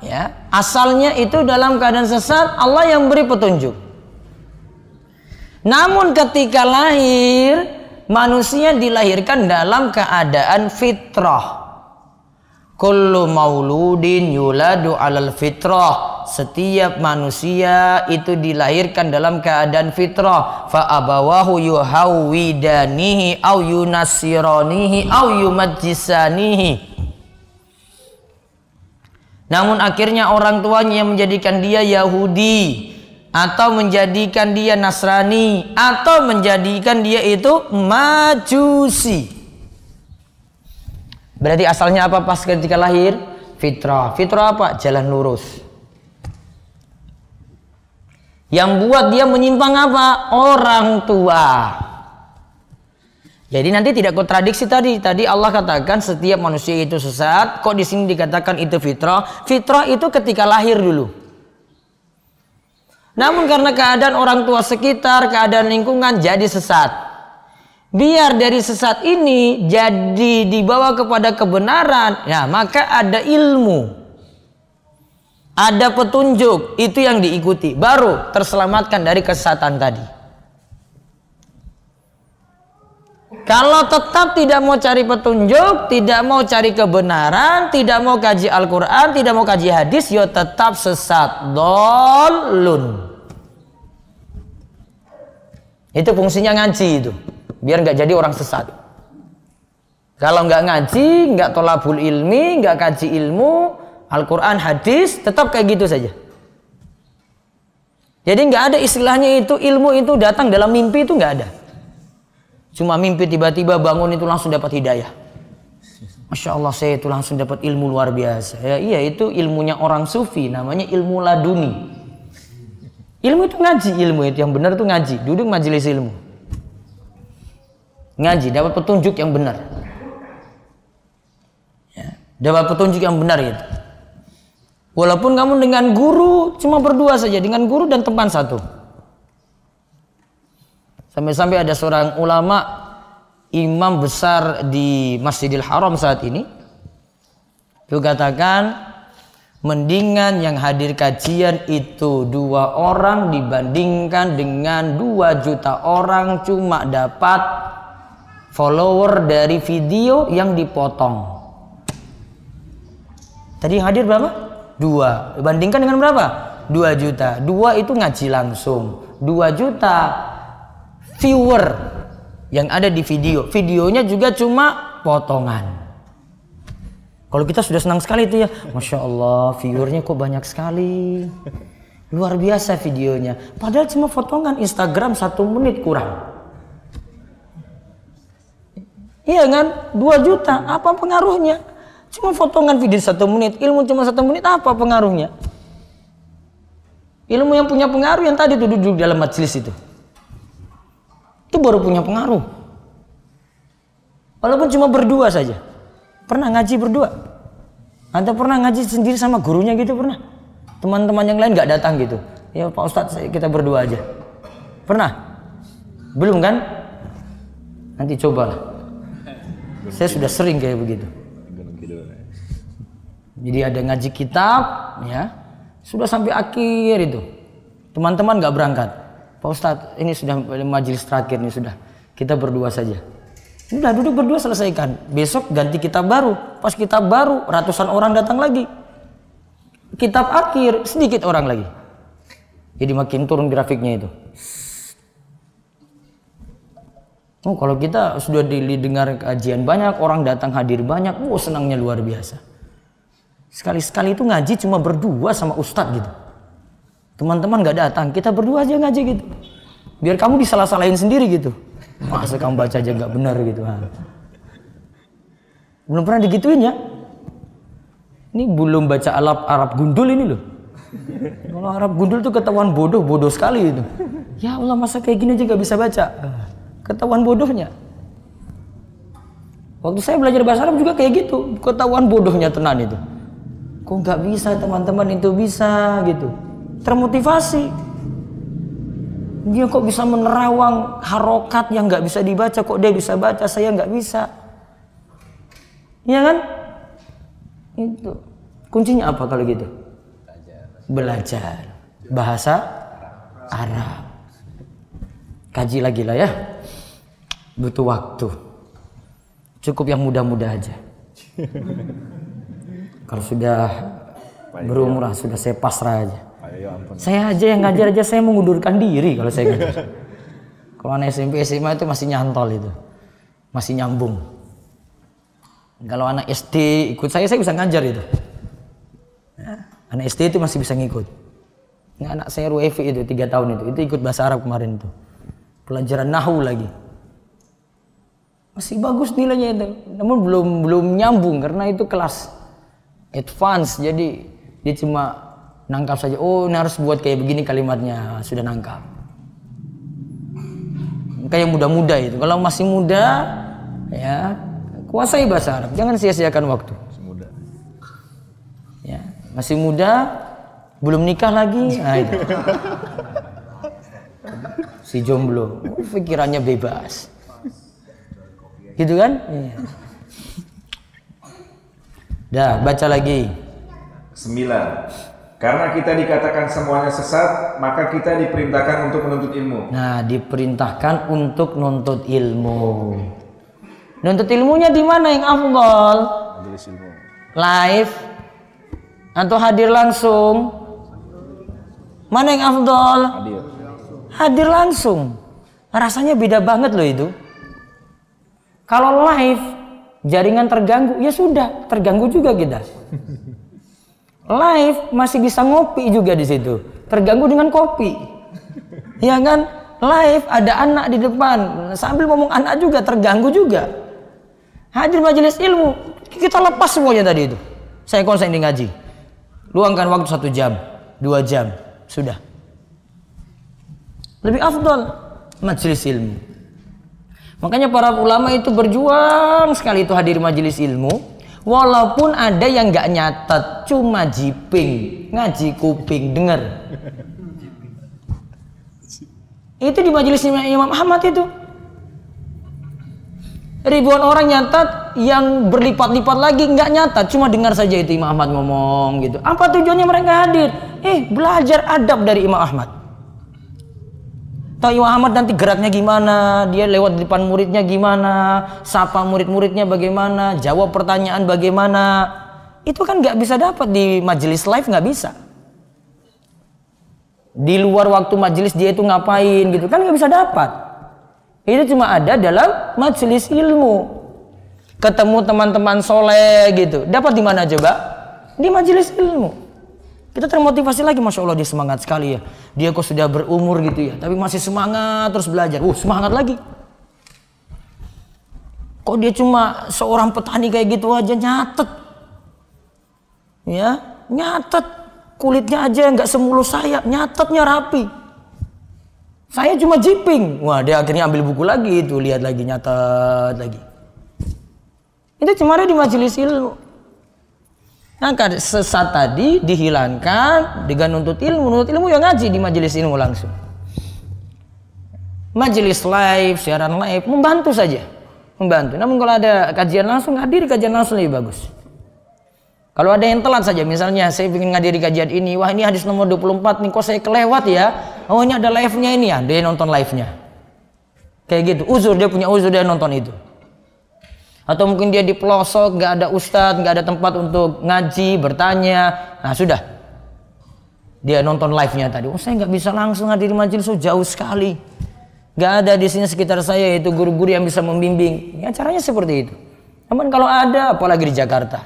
ya Asalnya itu dalam keadaan sesat, Allah yang beri petunjuk. Namun ketika lahir, manusia dilahirkan dalam keadaan fitrah. Kullu mauludin yuladu alal fitrah. Setiap manusia itu dilahirkan dalam keadaan fitrah. Fa abawahu yuhawidanihi au yunasironihi au yumajisanihi namun akhirnya orang tuanya yang menjadikan dia Yahudi atau menjadikan dia Nasrani atau menjadikan dia itu Majusi. Berarti asalnya apa pas ketika lahir? Fitrah. Fitrah apa? Jalan lurus. Yang buat dia menyimpang apa? Orang tua. Jadi nanti tidak kontradiksi tadi. Tadi Allah katakan setiap manusia itu sesat. Kok di sini dikatakan itu fitrah? Fitrah itu ketika lahir dulu. Namun karena keadaan orang tua sekitar, keadaan lingkungan jadi sesat. Biar dari sesat ini jadi dibawa kepada kebenaran, ya maka ada ilmu. Ada petunjuk, itu yang diikuti. Baru terselamatkan dari kesesatan tadi. Kalau tetap tidak mau cari petunjuk, tidak mau cari kebenaran, tidak mau kaji Al-Quran, tidak mau kaji hadis, yo tetap sesat. Dolun. Itu fungsinya ngaji itu. Biar nggak jadi orang sesat. Kalau nggak ngaji, nggak tolabul ilmi, nggak kaji ilmu, Al-Quran, hadis, tetap kayak gitu saja. Jadi nggak ada istilahnya itu ilmu itu datang dalam mimpi itu nggak ada. Cuma mimpi tiba-tiba bangun itu langsung dapat hidayah. Masya Allah saya itu langsung dapat ilmu luar biasa. Ya, iya itu ilmunya orang sufi namanya ilmu laduni. Ilmu itu ngaji ilmu itu yang benar itu ngaji. Duduk majelis ilmu. Ngaji dapat petunjuk yang benar. Ya, dapat petunjuk yang benar itu. Walaupun kamu dengan guru cuma berdua saja dengan guru dan teman satu. Sampai-sampai ada seorang ulama imam besar di Masjidil Haram saat ini. itu katakan mendingan yang hadir kajian itu dua orang dibandingkan dengan dua juta orang cuma dapat follower dari video yang dipotong. Tadi hadir berapa? Dua. dibandingkan dengan berapa? Dua juta. Dua itu ngaji langsung. Dua juta viewer yang ada di video. Videonya juga cuma potongan. Kalau kita sudah senang sekali itu ya, masya Allah, viewernya kok banyak sekali. Luar biasa videonya. Padahal cuma potongan Instagram satu menit kurang. Iya kan? Dua juta. Apa pengaruhnya? Cuma potongan video satu menit. Ilmu cuma satu menit apa pengaruhnya? Ilmu yang punya pengaruh yang tadi itu duduk dalam majelis itu. Itu baru punya pengaruh. Walaupun cuma berdua saja. Pernah ngaji berdua? anda pernah ngaji sendiri sama gurunya gitu pernah? Teman-teman yang lain nggak datang gitu. Ya Pak Ustadz kita berdua aja. Pernah? Belum kan? Nanti coba lah. Saya sudah sering kayak begitu. Jadi ada ngaji kitab, ya sudah sampai akhir itu. Teman-teman nggak berangkat, Pak Ustadz ini sudah majelis terakhir nih sudah kita berdua saja sudah duduk berdua selesaikan besok ganti kita baru pas kita baru ratusan orang datang lagi kitab akhir sedikit orang lagi jadi makin turun grafiknya itu Oh, kalau kita sudah didengar kajian banyak, orang datang hadir banyak, wow oh, senangnya luar biasa. Sekali-sekali itu ngaji cuma berdua sama ustadz gitu teman-teman nggak datang kita berdua aja ngaji gitu biar kamu bisa disalah-salahin sendiri gitu masa kamu baca aja nggak benar gitu ha. belum pernah digituin ya ini belum baca alap Arab gundul ini loh kalau Arab gundul tuh ketahuan bodoh bodoh sekali itu ya Allah masa kayak gini aja nggak bisa baca ketahuan bodohnya waktu saya belajar bahasa Arab juga kayak gitu ketahuan bodohnya tenan itu kok nggak bisa teman-teman itu bisa gitu termotivasi. Dia kok bisa menerawang harokat yang nggak bisa dibaca, kok dia bisa baca, saya nggak bisa. Iya kan? Itu. Kuncinya apa kalau gitu? Belajar bahasa Arab. Kaji lagi lah ya. Butuh waktu. Cukup yang mudah-mudah aja. kalau sudah ya. berumur sudah saya pasrah aja ya ampun. Saya aja yang ngajar aja saya mengundurkan diri kalau saya ngajar. kalau anak SMP SMA itu masih nyantol itu. Masih nyambung. Kalau anak SD ikut saya saya bisa ngajar itu. Anak SD itu masih bisa ngikut. Ini anak saya Ruefi itu tiga tahun itu, itu ikut bahasa Arab kemarin itu. Pelajaran nahu lagi. Masih bagus nilainya itu, namun belum belum nyambung karena itu kelas advance jadi dia cuma nangkap saja oh ini harus buat kayak begini kalimatnya sudah nangkap kayak muda-muda itu kalau masih muda ya kuasai bahasa Arab jangan sia-siakan waktu masih muda ya masih muda belum nikah lagi nah, itu. si jomblo oh, pikirannya bebas gitu kan ya. dah baca lagi sembilan karena kita dikatakan semuanya sesat, maka kita diperintahkan untuk menuntut ilmu. Nah, diperintahkan untuk nuntut ilmu. Nuntut ilmunya di mana yang afdol? Live atau hadir langsung? Mana yang afdol? Hadir. Hadir langsung. Rasanya beda banget loh itu. Kalau live jaringan terganggu, ya sudah, terganggu juga kita live masih bisa ngopi juga di situ. Terganggu dengan kopi. ya kan? Live ada anak di depan, sambil ngomong anak juga terganggu juga. Hadir majelis ilmu, kita lepas semuanya tadi itu. Saya konsen di ngaji. Luangkan waktu satu jam, dua jam, sudah. Lebih afdol majelis ilmu. Makanya para ulama itu berjuang sekali itu hadir majelis ilmu Walaupun ada yang nggak nyatet, cuma jiping, ngaji kuping, denger. itu di majelis Imam Ahmad itu. Ribuan orang nyatat yang berlipat-lipat lagi nggak nyatat, cuma dengar saja itu Imam Ahmad ngomong gitu. Apa tujuannya mereka hadir? Eh, belajar adab dari Imam Ahmad. Tahu Imam Ahmad nanti geraknya gimana, dia lewat di depan muridnya gimana, sapa murid-muridnya bagaimana, jawab pertanyaan bagaimana. Itu kan nggak bisa dapat di majelis live nggak bisa. Di luar waktu majelis dia itu ngapain gitu kan nggak bisa dapat. Itu cuma ada dalam majelis ilmu. Ketemu teman-teman soleh gitu. Dapat di mana coba? Di majelis ilmu. Kita termotivasi lagi, masya Allah dia semangat sekali ya. Dia kok sudah berumur gitu ya, tapi masih semangat terus belajar. Uh, semangat lagi. Kok dia cuma seorang petani kayak gitu aja nyatet, ya nyatet kulitnya aja nggak semulus saya, nyatetnya rapi. Saya cuma jiping. Wah, dia akhirnya ambil buku lagi itu, lihat lagi nyatet lagi. Itu cuma ada di majelis ilmu. Maka nah, sesat tadi dihilangkan dengan nuntut ilmu. Nuntut ilmu yang ngaji di majelis ilmu langsung. Majelis live, siaran live, membantu saja. Membantu. Namun kalau ada kajian langsung, hadir kajian langsung lebih bagus. Kalau ada yang telat saja, misalnya saya ingin ngadiri kajian ini, wah ini hadis nomor 24 nih, kok saya kelewat ya? Oh ini ada live-nya ini ya, dia nonton live-nya. Kayak gitu, uzur, dia punya uzur, dia nonton itu atau mungkin dia di pelosok nggak ada ustadz nggak ada tempat untuk ngaji bertanya nah sudah dia nonton live nya tadi oh saya nggak bisa langsung hadir majelis oh, jauh sekali nggak ada di sini sekitar saya yaitu guru-guru yang bisa membimbing ya caranya seperti itu namun kalau ada apalagi di Jakarta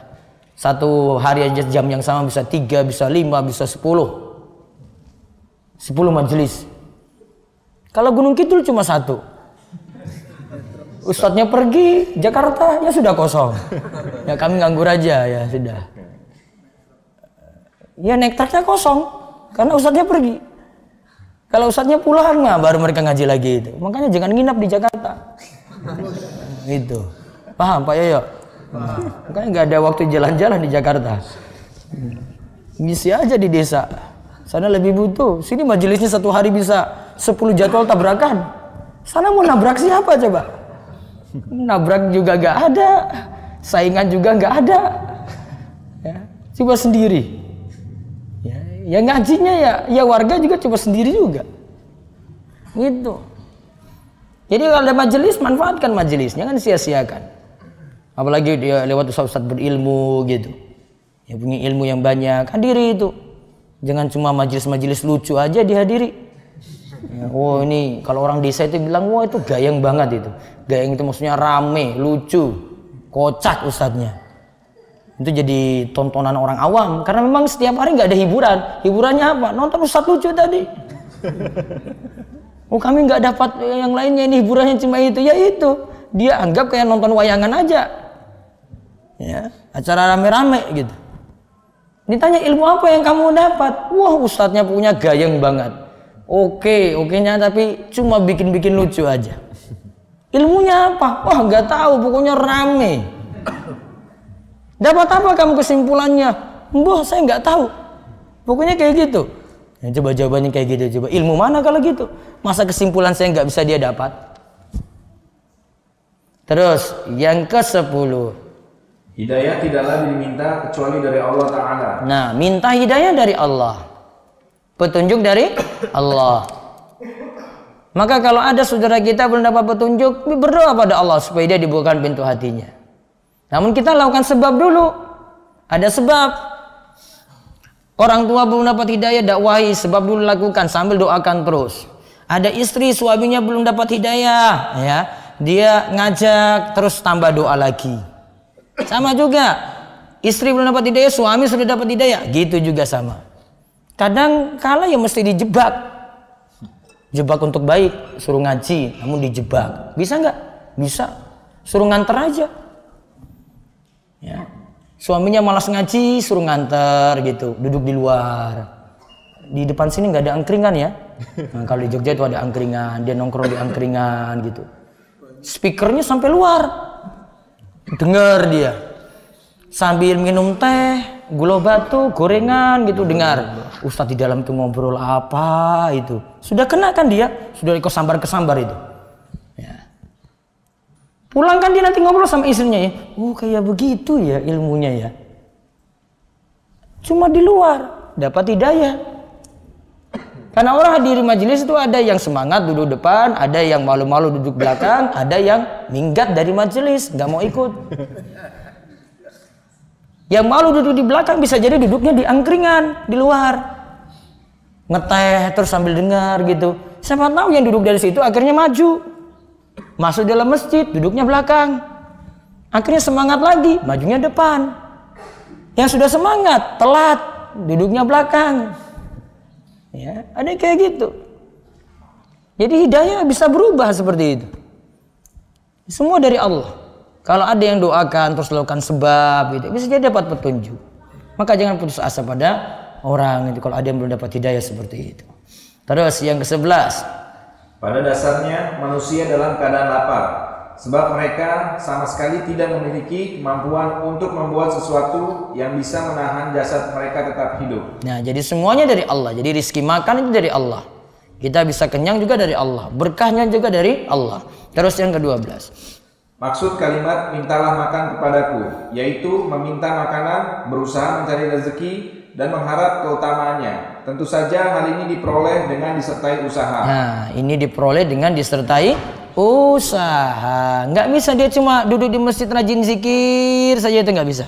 satu hari aja jam yang sama bisa tiga bisa lima bisa sepuluh sepuluh majelis kalau Gunung Kidul cuma satu Ustadznya pergi, Jakarta ya sudah kosong. ya kami nganggur aja ya sudah. Eh, ya nektarnya kosong karena ustadznya pergi. Kalau ustadznya pulang nggak baru mereka ngaji lagi itu. Makanya jangan nginap di Jakarta. itu. Paham Pak Yoyo? Makanya nggak ada waktu jalan-jalan di Jakarta. Ngisi aja di desa. Sana lebih butuh. Sini majelisnya satu hari bisa sepuluh jadwal tabrakan. Sana mau nabrak siapa coba? nabrak juga nggak ada saingan juga nggak ada ya coba sendiri ya, ya ngajinya ya ya warga juga coba sendiri juga gitu jadi kalau ada majelis manfaatkan majelisnya kan sia-siakan apalagi dia lewat ustaz-ustaz berilmu gitu ya punya ilmu yang banyak hadiri itu jangan cuma majelis-majelis lucu aja dihadiri Ya, oh ini kalau orang desa itu bilang wah itu gayeng banget itu. Gayeng itu maksudnya rame, lucu, kocak ustadznya. Itu jadi tontonan orang awam karena memang setiap hari nggak ada hiburan. Hiburannya apa? Nonton ustadz lucu tadi. Oh kami nggak dapat yang lainnya ini hiburannya cuma itu ya itu. Dia anggap kayak nonton wayangan aja. Ya, acara rame-rame gitu. Ditanya ilmu apa yang kamu dapat? Wah ustadznya punya gayeng banget oke oke nya tapi cuma bikin bikin lucu aja ilmunya apa wah nggak tahu pokoknya rame dapat apa kamu kesimpulannya mbah saya nggak tahu pokoknya kayak gitu ya, coba jawabannya kayak gitu coba ilmu mana kalau gitu masa kesimpulan saya nggak bisa dia dapat terus yang ke sepuluh Hidayah tidaklah diminta kecuali dari Allah Ta'ala. Nah, minta hidayah dari Allah petunjuk dari Allah. Maka kalau ada saudara kita belum dapat petunjuk, berdoa pada Allah supaya dia dibukakan pintu hatinya. Namun kita lakukan sebab dulu. Ada sebab. Orang tua belum dapat hidayah, dakwahi sebab dulu lakukan sambil doakan terus. Ada istri suaminya belum dapat hidayah, ya. Dia ngajak terus tambah doa lagi. Sama juga. Istri belum dapat hidayah, suami sudah dapat hidayah, gitu juga sama kadang kalah ya mesti dijebak jebak untuk baik suruh ngaji namun dijebak bisa nggak bisa suruh nganter aja ya suaminya malas ngaji suruh nganter gitu duduk di luar di depan sini nggak ada angkringan ya nah, kalau di Jogja itu ada angkringan dia nongkrong di angkringan gitu speakernya sampai luar dengar dia sambil minum teh gula batu, gorengan gitu dengar. Ustadz di dalam itu ngobrol apa itu. Sudah kena kan dia? Sudah ikut sambar ke sambar itu. Ya. Pulang kan dia nanti ngobrol sama istrinya ya. Oh kayak begitu ya ilmunya ya. Cuma di luar dapat hidayah. Karena orang hadiri majelis itu ada yang semangat duduk depan, ada yang malu-malu duduk belakang, ada yang minggat dari majelis, nggak mau ikut. Yang malu duduk di belakang bisa jadi duduknya di angkringan, di luar. Ngeteh terus sambil dengar gitu. Siapa tahu yang duduk dari situ akhirnya maju. Masuk dalam masjid, duduknya belakang. Akhirnya semangat lagi, majunya depan. Yang sudah semangat, telat, duduknya belakang. Ya, ada kayak gitu. Jadi hidayah bisa berubah seperti itu. Semua dari Allah. Kalau ada yang doakan terus lakukan sebab gitu, bisa jadi dapat petunjuk. Maka jangan putus asa pada orang itu kalau ada yang belum dapat hidayah seperti itu. Terus yang ke-11. Pada dasarnya manusia dalam keadaan lapar sebab mereka sama sekali tidak memiliki kemampuan untuk membuat sesuatu yang bisa menahan jasad mereka tetap hidup. Nah, jadi semuanya dari Allah. Jadi rizki makan itu dari Allah. Kita bisa kenyang juga dari Allah. Berkahnya juga dari Allah. Terus yang ke-12. Maksud kalimat mintalah makan kepadaku, yaitu meminta makanan, berusaha mencari rezeki, dan mengharap keutamaannya. Tentu saja hal ini diperoleh dengan disertai usaha. Nah, ini diperoleh dengan disertai usaha. Nggak bisa dia cuma duduk di masjid rajin zikir saja itu nggak bisa.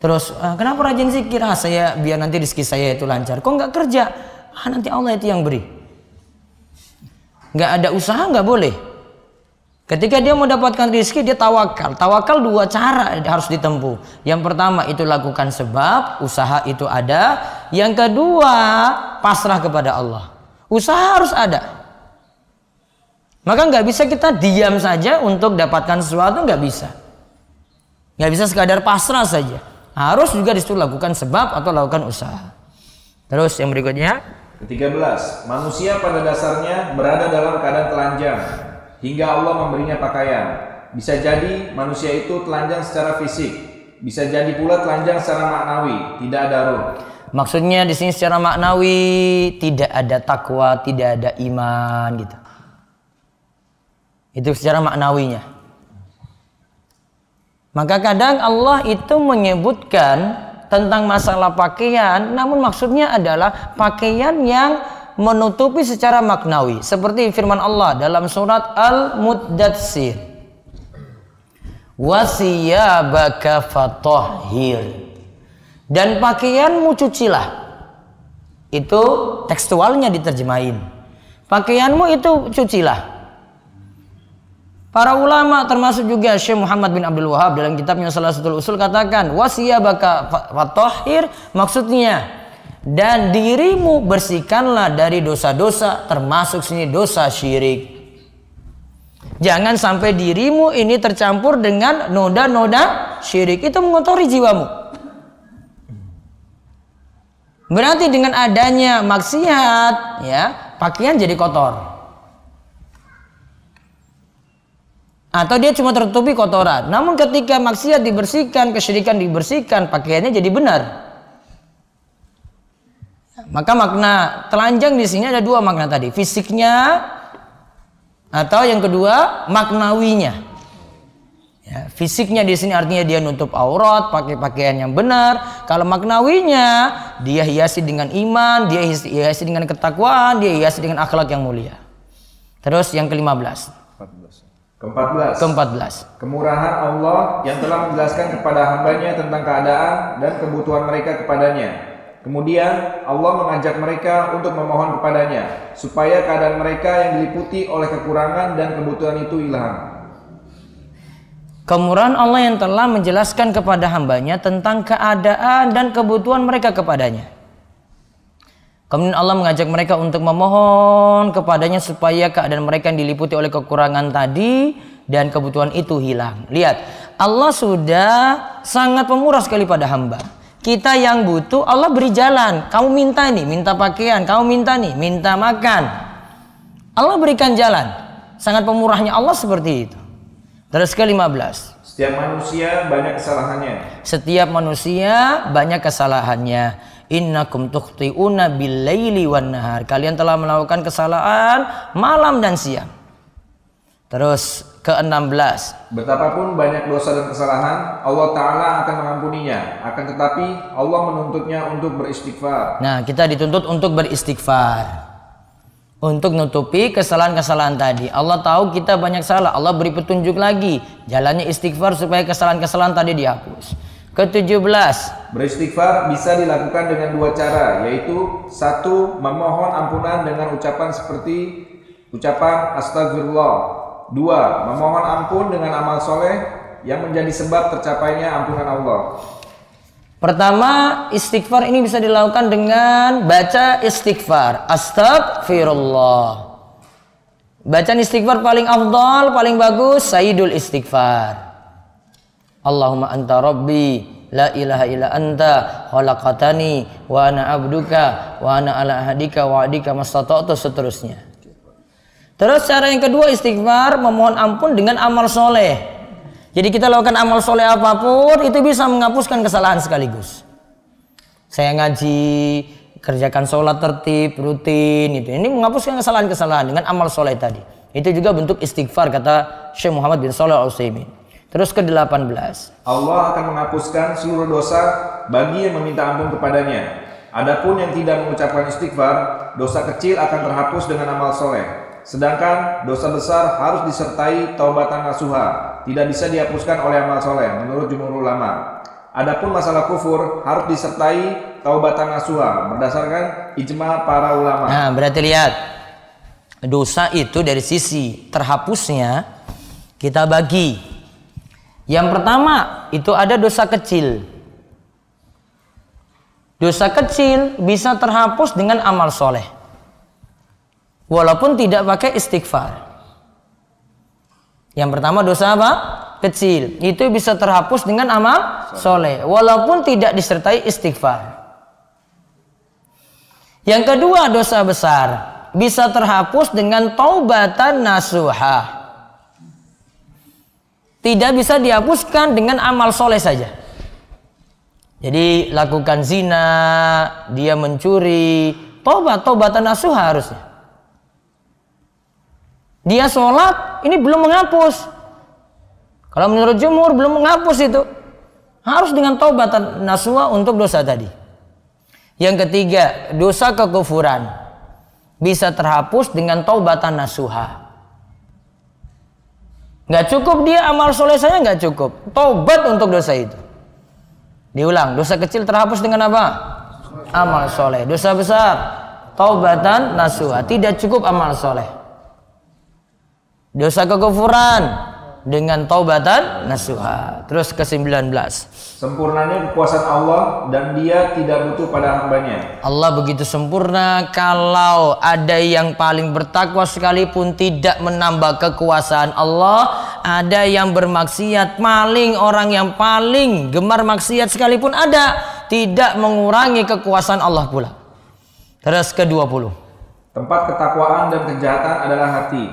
Terus, ah, kenapa rajin zikir? Ah, saya biar nanti rezeki saya itu lancar. Kok nggak kerja? Ah, nanti Allah itu yang beri. Nggak ada usaha nggak boleh. Ketika dia mendapatkan rizki, dia tawakal. Tawakal dua cara harus ditempuh. Yang pertama itu lakukan sebab, usaha itu ada. Yang kedua, pasrah kepada Allah. Usaha harus ada. Maka nggak bisa kita diam saja untuk dapatkan sesuatu, nggak bisa. Nggak bisa sekadar pasrah saja. Harus juga disitu lakukan sebab atau lakukan usaha. Terus yang berikutnya. ketiga belas, manusia pada dasarnya berada dalam keadaan telanjang hingga Allah memberinya pakaian. Bisa jadi manusia itu telanjang secara fisik, bisa jadi pula telanjang secara maknawi, tidak ada ruh. Maksudnya di sini secara maknawi tidak ada takwa, tidak ada iman gitu. Itu secara maknawinya. Maka kadang Allah itu menyebutkan tentang masalah pakaian, namun maksudnya adalah pakaian yang menutupi secara maknawi seperti firman Allah dalam surat Al-Muddatsir wasiyabaka fatahhir dan pakaianmu cucilah itu tekstualnya diterjemahin pakaianmu itu cucilah Para ulama termasuk juga Syekh Muhammad bin Abdul Wahab dalam kitabnya salah satu Usul katakan wasiyabaka fatahhir maksudnya dan dirimu bersihkanlah dari dosa-dosa termasuk sini dosa syirik. Jangan sampai dirimu ini tercampur dengan noda-noda syirik itu mengotori jiwamu. Berarti dengan adanya maksiat, ya, pakaian jadi kotor. Atau dia cuma tertutupi kotoran. Namun ketika maksiat dibersihkan, kesyirikan dibersihkan, pakaiannya jadi benar. Maka makna telanjang di sini ada dua makna tadi, fisiknya atau yang kedua maknawinya. Ya, fisiknya di sini artinya dia nutup aurat, pakai pakaian yang benar. Kalau maknawinya, dia hiasi dengan iman, dia hiasi dengan ketakwaan, dia hiasi dengan akhlak yang mulia. Terus yang ke-15. Keempat Ke-14. ke Kemurahan Allah yang telah menjelaskan kepada hambanya tentang keadaan dan kebutuhan mereka kepadanya Kemudian Allah mengajak mereka untuk memohon kepadanya supaya keadaan mereka yang diliputi oleh kekurangan dan kebutuhan itu hilang. Kemurahan Allah yang telah menjelaskan kepada hambanya tentang keadaan dan kebutuhan mereka kepadanya. Kemudian Allah mengajak mereka untuk memohon kepadanya supaya keadaan mereka yang diliputi oleh kekurangan tadi dan kebutuhan itu hilang. Lihat, Allah sudah sangat pemurah sekali pada hamba kita yang butuh Allah beri jalan. Kamu minta nih, minta pakaian, kamu minta nih, minta makan. Allah berikan jalan. Sangat pemurahnya Allah seperti itu. Terus ke-15. Setiap manusia banyak kesalahannya. Setiap manusia banyak kesalahannya. Inna tukhti'una bil wan nahar. Kalian telah melakukan kesalahan malam dan siang. Terus ke-16. Betapapun banyak dosa dan kesalahan, Allah Ta'ala akan mengampuninya. Akan tetapi Allah menuntutnya untuk beristighfar. Nah, kita dituntut untuk beristighfar. Untuk nutupi kesalahan-kesalahan tadi. Allah tahu kita banyak salah. Allah beri petunjuk lagi. Jalannya istighfar supaya kesalahan-kesalahan tadi dihapus. Ke belas. Beristighfar bisa dilakukan dengan dua cara, yaitu satu memohon ampunan dengan ucapan seperti ucapan astagfirullah Dua, memohon ampun dengan amal soleh yang menjadi sebab tercapainya ampunan Allah. Pertama, istighfar ini bisa dilakukan dengan baca istighfar. Astagfirullah. Bacaan istighfar paling afdal, paling bagus, Sayyidul Istighfar. Allahumma anta rabbi, La ilaha illa anta khalaqatani wa ana abduka wa ana ala ahadika, wa adika mastata'tu seterusnya. Terus cara yang kedua istighfar memohon ampun dengan amal soleh. Jadi kita lakukan amal soleh apapun itu bisa menghapuskan kesalahan sekaligus. Saya ngaji, kerjakan sholat tertib, rutin, itu. Ini menghapuskan kesalahan-kesalahan dengan amal soleh tadi. Itu juga bentuk istighfar kata Syekh Muhammad bin Saleh al -Utsaimin. Terus ke-18. Allah akan menghapuskan seluruh dosa bagi yang meminta ampun kepadanya. Adapun yang tidak mengucapkan istighfar, dosa kecil akan terhapus dengan amal soleh. Sedangkan dosa besar harus disertai taubatan nasuha, tidak bisa dihapuskan oleh amal soleh menurut jumhur ulama. Adapun masalah kufur harus disertai taubatan nasuha berdasarkan ijma para ulama. Nah, berarti lihat dosa itu dari sisi terhapusnya kita bagi. Yang pertama itu ada dosa kecil. Dosa kecil bisa terhapus dengan amal soleh walaupun tidak pakai istighfar. Yang pertama dosa apa? Kecil. Itu bisa terhapus dengan amal soleh. Walaupun tidak disertai istighfar. Yang kedua dosa besar. Bisa terhapus dengan taubatan nasuha. Tidak bisa dihapuskan dengan amal soleh saja. Jadi lakukan zina, dia mencuri, taubat, taubatan nasuha harusnya. Dia sholat, ini belum menghapus. Kalau menurut jumur belum menghapus itu. Harus dengan taubatan naswa untuk dosa tadi. Yang ketiga, dosa kekufuran bisa terhapus dengan taubatan nasuha. Gak cukup dia amal soleh saya nggak cukup. Taubat untuk dosa itu. Diulang, dosa kecil terhapus dengan apa? Amal soleh. Dosa besar, taubatan nasuha. Tidak cukup amal soleh dosa kekufuran dengan taubatan nasuha. Terus ke 19. Sempurnanya kekuasaan Allah dan dia tidak butuh pada hambanya. Allah begitu sempurna kalau ada yang paling bertakwa sekalipun tidak menambah kekuasaan Allah. Ada yang bermaksiat maling orang yang paling gemar maksiat sekalipun ada. Tidak mengurangi kekuasaan Allah pula. Terus ke 20. Tempat ketakwaan dan kejahatan adalah hati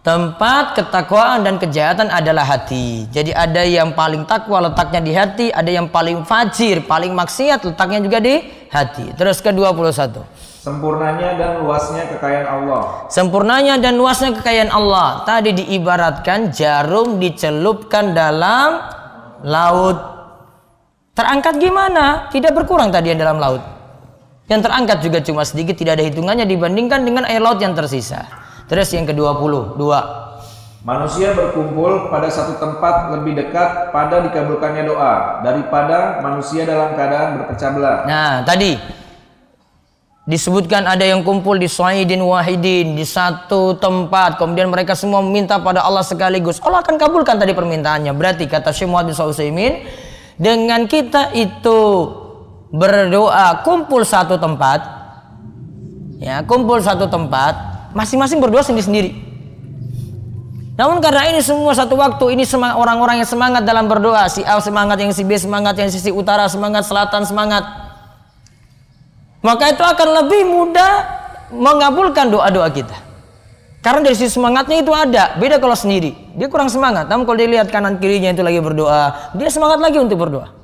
Tempat ketakwaan dan kejahatan adalah hati. Jadi ada yang paling takwa letaknya di hati, ada yang paling fajir, paling maksiat letaknya juga di hati. Terus ke-21. Sempurnanya dan luasnya kekayaan Allah. Sempurnanya dan luasnya kekayaan Allah. Tadi diibaratkan jarum dicelupkan dalam laut. Terangkat gimana? Tidak berkurang tadi yang dalam laut. Yang terangkat juga cuma sedikit, tidak ada hitungannya dibandingkan dengan air laut yang tersisa. Terus yang ke puluh dua. Manusia berkumpul pada satu tempat lebih dekat pada dikabulkannya doa daripada manusia dalam keadaan berpecah belah. Nah, tadi disebutkan ada yang kumpul di Sa'idin Wahidin di satu tempat kemudian mereka semua meminta pada Allah sekaligus Allah akan kabulkan tadi permintaannya berarti kata Syekh Muhammad bin Sausaimin dengan kita itu berdoa kumpul satu tempat ya kumpul satu tempat masing-masing berdoa sendiri-sendiri. Namun karena ini semua satu waktu, ini orang-orang yang semangat dalam berdoa. Si A semangat, yang si B semangat, yang sisi utara semangat, selatan semangat. Maka itu akan lebih mudah mengabulkan doa-doa kita. Karena dari sisi semangatnya itu ada. Beda kalau sendiri. Dia kurang semangat. Namun kalau dia lihat kanan kirinya itu lagi berdoa, dia semangat lagi untuk berdoa.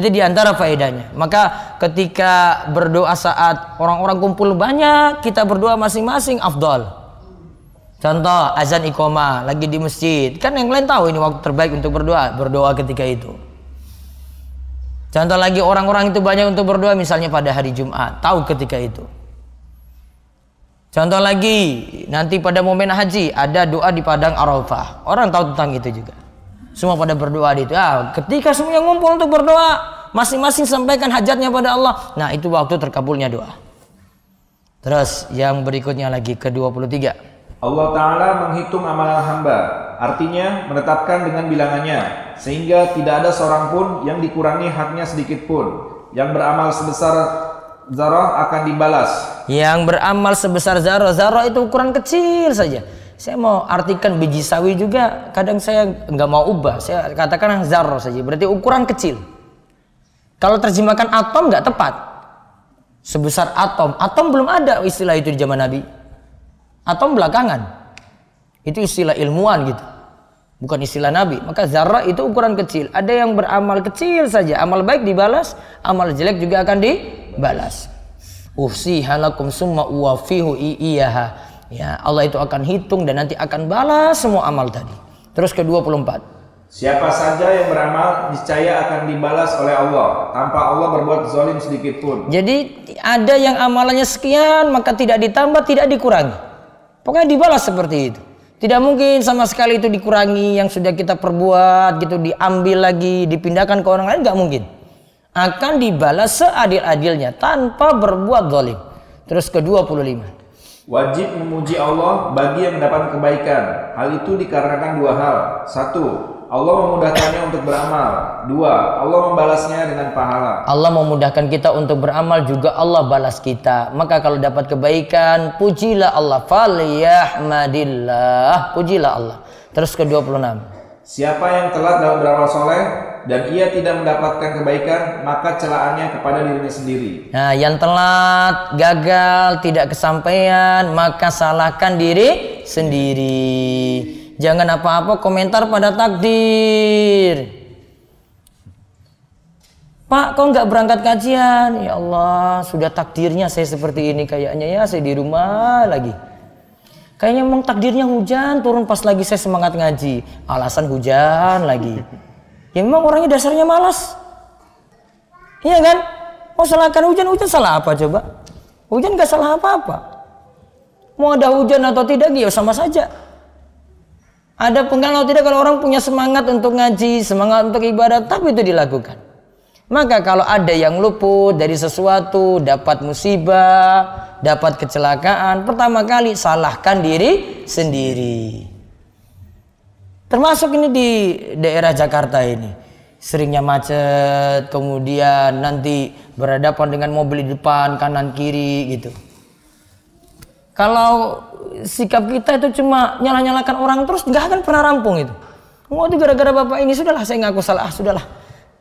Itu diantara faedahnya. Maka ketika berdoa saat orang-orang kumpul banyak, kita berdoa masing-masing afdol. Contoh azan ikoma lagi di masjid. Kan yang lain tahu ini waktu terbaik untuk berdoa, berdoa ketika itu. Contoh lagi orang-orang itu banyak untuk berdoa misalnya pada hari Jumat, tahu ketika itu. Contoh lagi nanti pada momen haji ada doa di padang Arafah. Orang tahu tentang itu juga. Semua pada berdoa di itu. Ah, ketika semuanya ngumpul untuk berdoa, masing-masing sampaikan hajatnya pada Allah. Nah, itu waktu terkabulnya doa. Terus yang berikutnya lagi ke-23. Allah taala menghitung amal hamba, artinya menetapkan dengan bilangannya sehingga tidak ada seorang pun yang dikurangi haknya sedikit pun. Yang beramal sebesar zarah akan dibalas. Yang beramal sebesar zarah, zarah itu ukuran kecil saja saya mau artikan biji sawi juga kadang saya nggak mau ubah saya katakan zarro saja berarti ukuran kecil kalau terjemahkan atom nggak tepat sebesar atom atom belum ada istilah itu di zaman Nabi atom belakangan itu istilah ilmuwan gitu bukan istilah Nabi maka zarah itu ukuran kecil ada yang beramal kecil saja amal baik dibalas amal jelek juga akan dibalas uhsiha halakum summa uwafihu iyaha Ya, Allah itu akan hitung dan nanti akan balas semua amal tadi. Terus ke-24. Siapa saja yang beramal niscaya akan dibalas oleh Allah tanpa Allah berbuat zalim sedikit pun. Jadi ada yang amalannya sekian maka tidak ditambah tidak dikurangi. Pokoknya dibalas seperti itu. Tidak mungkin sama sekali itu dikurangi yang sudah kita perbuat gitu diambil lagi dipindahkan ke orang lain nggak mungkin. Akan dibalas seadil-adilnya tanpa berbuat zalim. Terus ke-25. Wajib memuji Allah bagi yang mendapat kebaikan. Hal itu dikarenakan dua hal. Satu, Allah memudahkannya untuk beramal. Dua, Allah membalasnya dengan pahala. Allah memudahkan kita untuk beramal juga Allah balas kita. Maka kalau dapat kebaikan, pujilah Allah. Faliyahmadillah. Pujilah Allah. Terus ke-26. Siapa yang telat dalam beramal soleh, dan ia tidak mendapatkan kebaikan, maka celaannya kepada dirinya sendiri. Nah, yang telat, gagal, tidak kesampaian, maka salahkan diri sendiri. Jangan apa-apa komentar pada takdir. Pak, kok nggak berangkat kajian? Ya Allah, sudah takdirnya saya seperti ini kayaknya ya, saya di rumah lagi. Kayaknya memang takdirnya hujan, turun pas lagi saya semangat ngaji. Alasan hujan lagi. Ya memang orangnya dasarnya malas. Iya kan? Mau salahkan hujan, hujan salah apa coba? Hujan gak salah apa-apa. Mau ada hujan atau tidak, ya sama saja. Ada penggal atau tidak kalau orang punya semangat untuk ngaji, semangat untuk ibadah, tapi itu dilakukan. Maka kalau ada yang luput dari sesuatu, dapat musibah, dapat kecelakaan, pertama kali salahkan diri sendiri. Termasuk ini di daerah Jakarta ini. Seringnya macet, kemudian nanti berhadapan dengan mobil di depan, kanan kiri gitu. Kalau sikap kita itu cuma nyala-nyalakan orang terus nggak akan pernah rampung itu. mau oh, itu gara-gara bapak ini sudahlah saya ngaku salah, ah, sudahlah.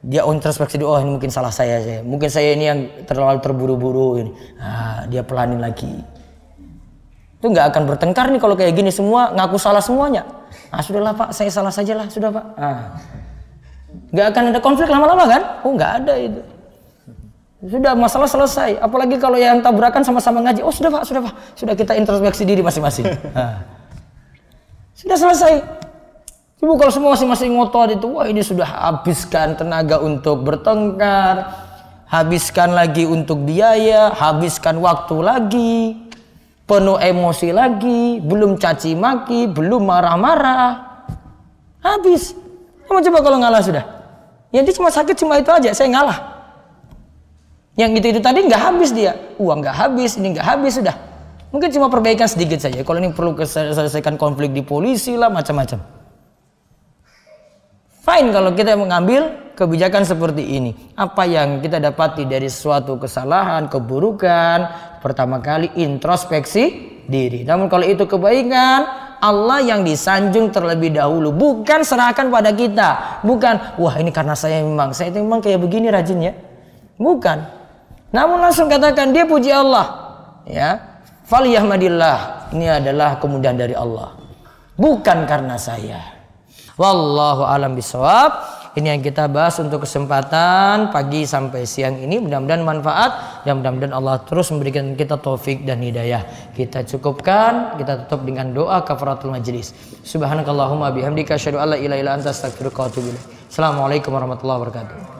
Dia introspeksi, oh ini mungkin salah saya, saya. mungkin saya ini yang terlalu terburu-buru ini. Ah, dia pelanin lagi. Itu nggak akan bertengkar nih kalau kayak gini semua ngaku salah semuanya. Ah sudahlah Pak, saya salah saja lah sudah Pak. Ah. Gak akan ada konflik lama-lama kan? Oh nggak ada itu. Sudah masalah selesai. Apalagi kalau yang tabrakan sama-sama ngaji. Oh sudah Pak, sudah Pak. Sudah kita introspeksi diri masing-masing. Ah. Sudah selesai. Ibu kalau semua masing-masing ngotot itu, wah ini sudah habiskan tenaga untuk bertengkar, habiskan lagi untuk biaya, habiskan waktu lagi penuh emosi lagi, belum caci maki, belum marah-marah. Habis. Kamu coba kalau ngalah sudah. Ya dia cuma sakit cuma itu aja, saya ngalah. Yang itu-itu tadi nggak habis dia. Uang nggak habis, ini nggak habis sudah. Mungkin cuma perbaikan sedikit saja. Kalau ini perlu selesaikan konflik di polisi lah macam-macam. Fine kalau kita mengambil kebijakan seperti ini. Apa yang kita dapati dari suatu kesalahan, keburukan, pertama kali introspeksi diri. Namun kalau itu kebaikan, Allah yang disanjung terlebih dahulu, bukan serahkan pada kita. Bukan, wah ini karena saya memang, saya itu memang kayak begini rajinnya. Bukan. Namun langsung katakan dia puji Allah. Ya. Fal Ini adalah kemudahan dari Allah. Bukan karena saya. Wallahu alam bisawab. Ini yang kita bahas untuk kesempatan pagi sampai siang ini. Mudah-mudahan manfaat dan mudah-mudahan Allah terus memberikan kita taufik dan hidayah. Kita cukupkan, kita tutup dengan doa kafaratul majlis. Subhanakallahumma bihamdika asyhadu an la ilaha illa anta astaghfiruka Assalamualaikum warahmatullahi wabarakatuh.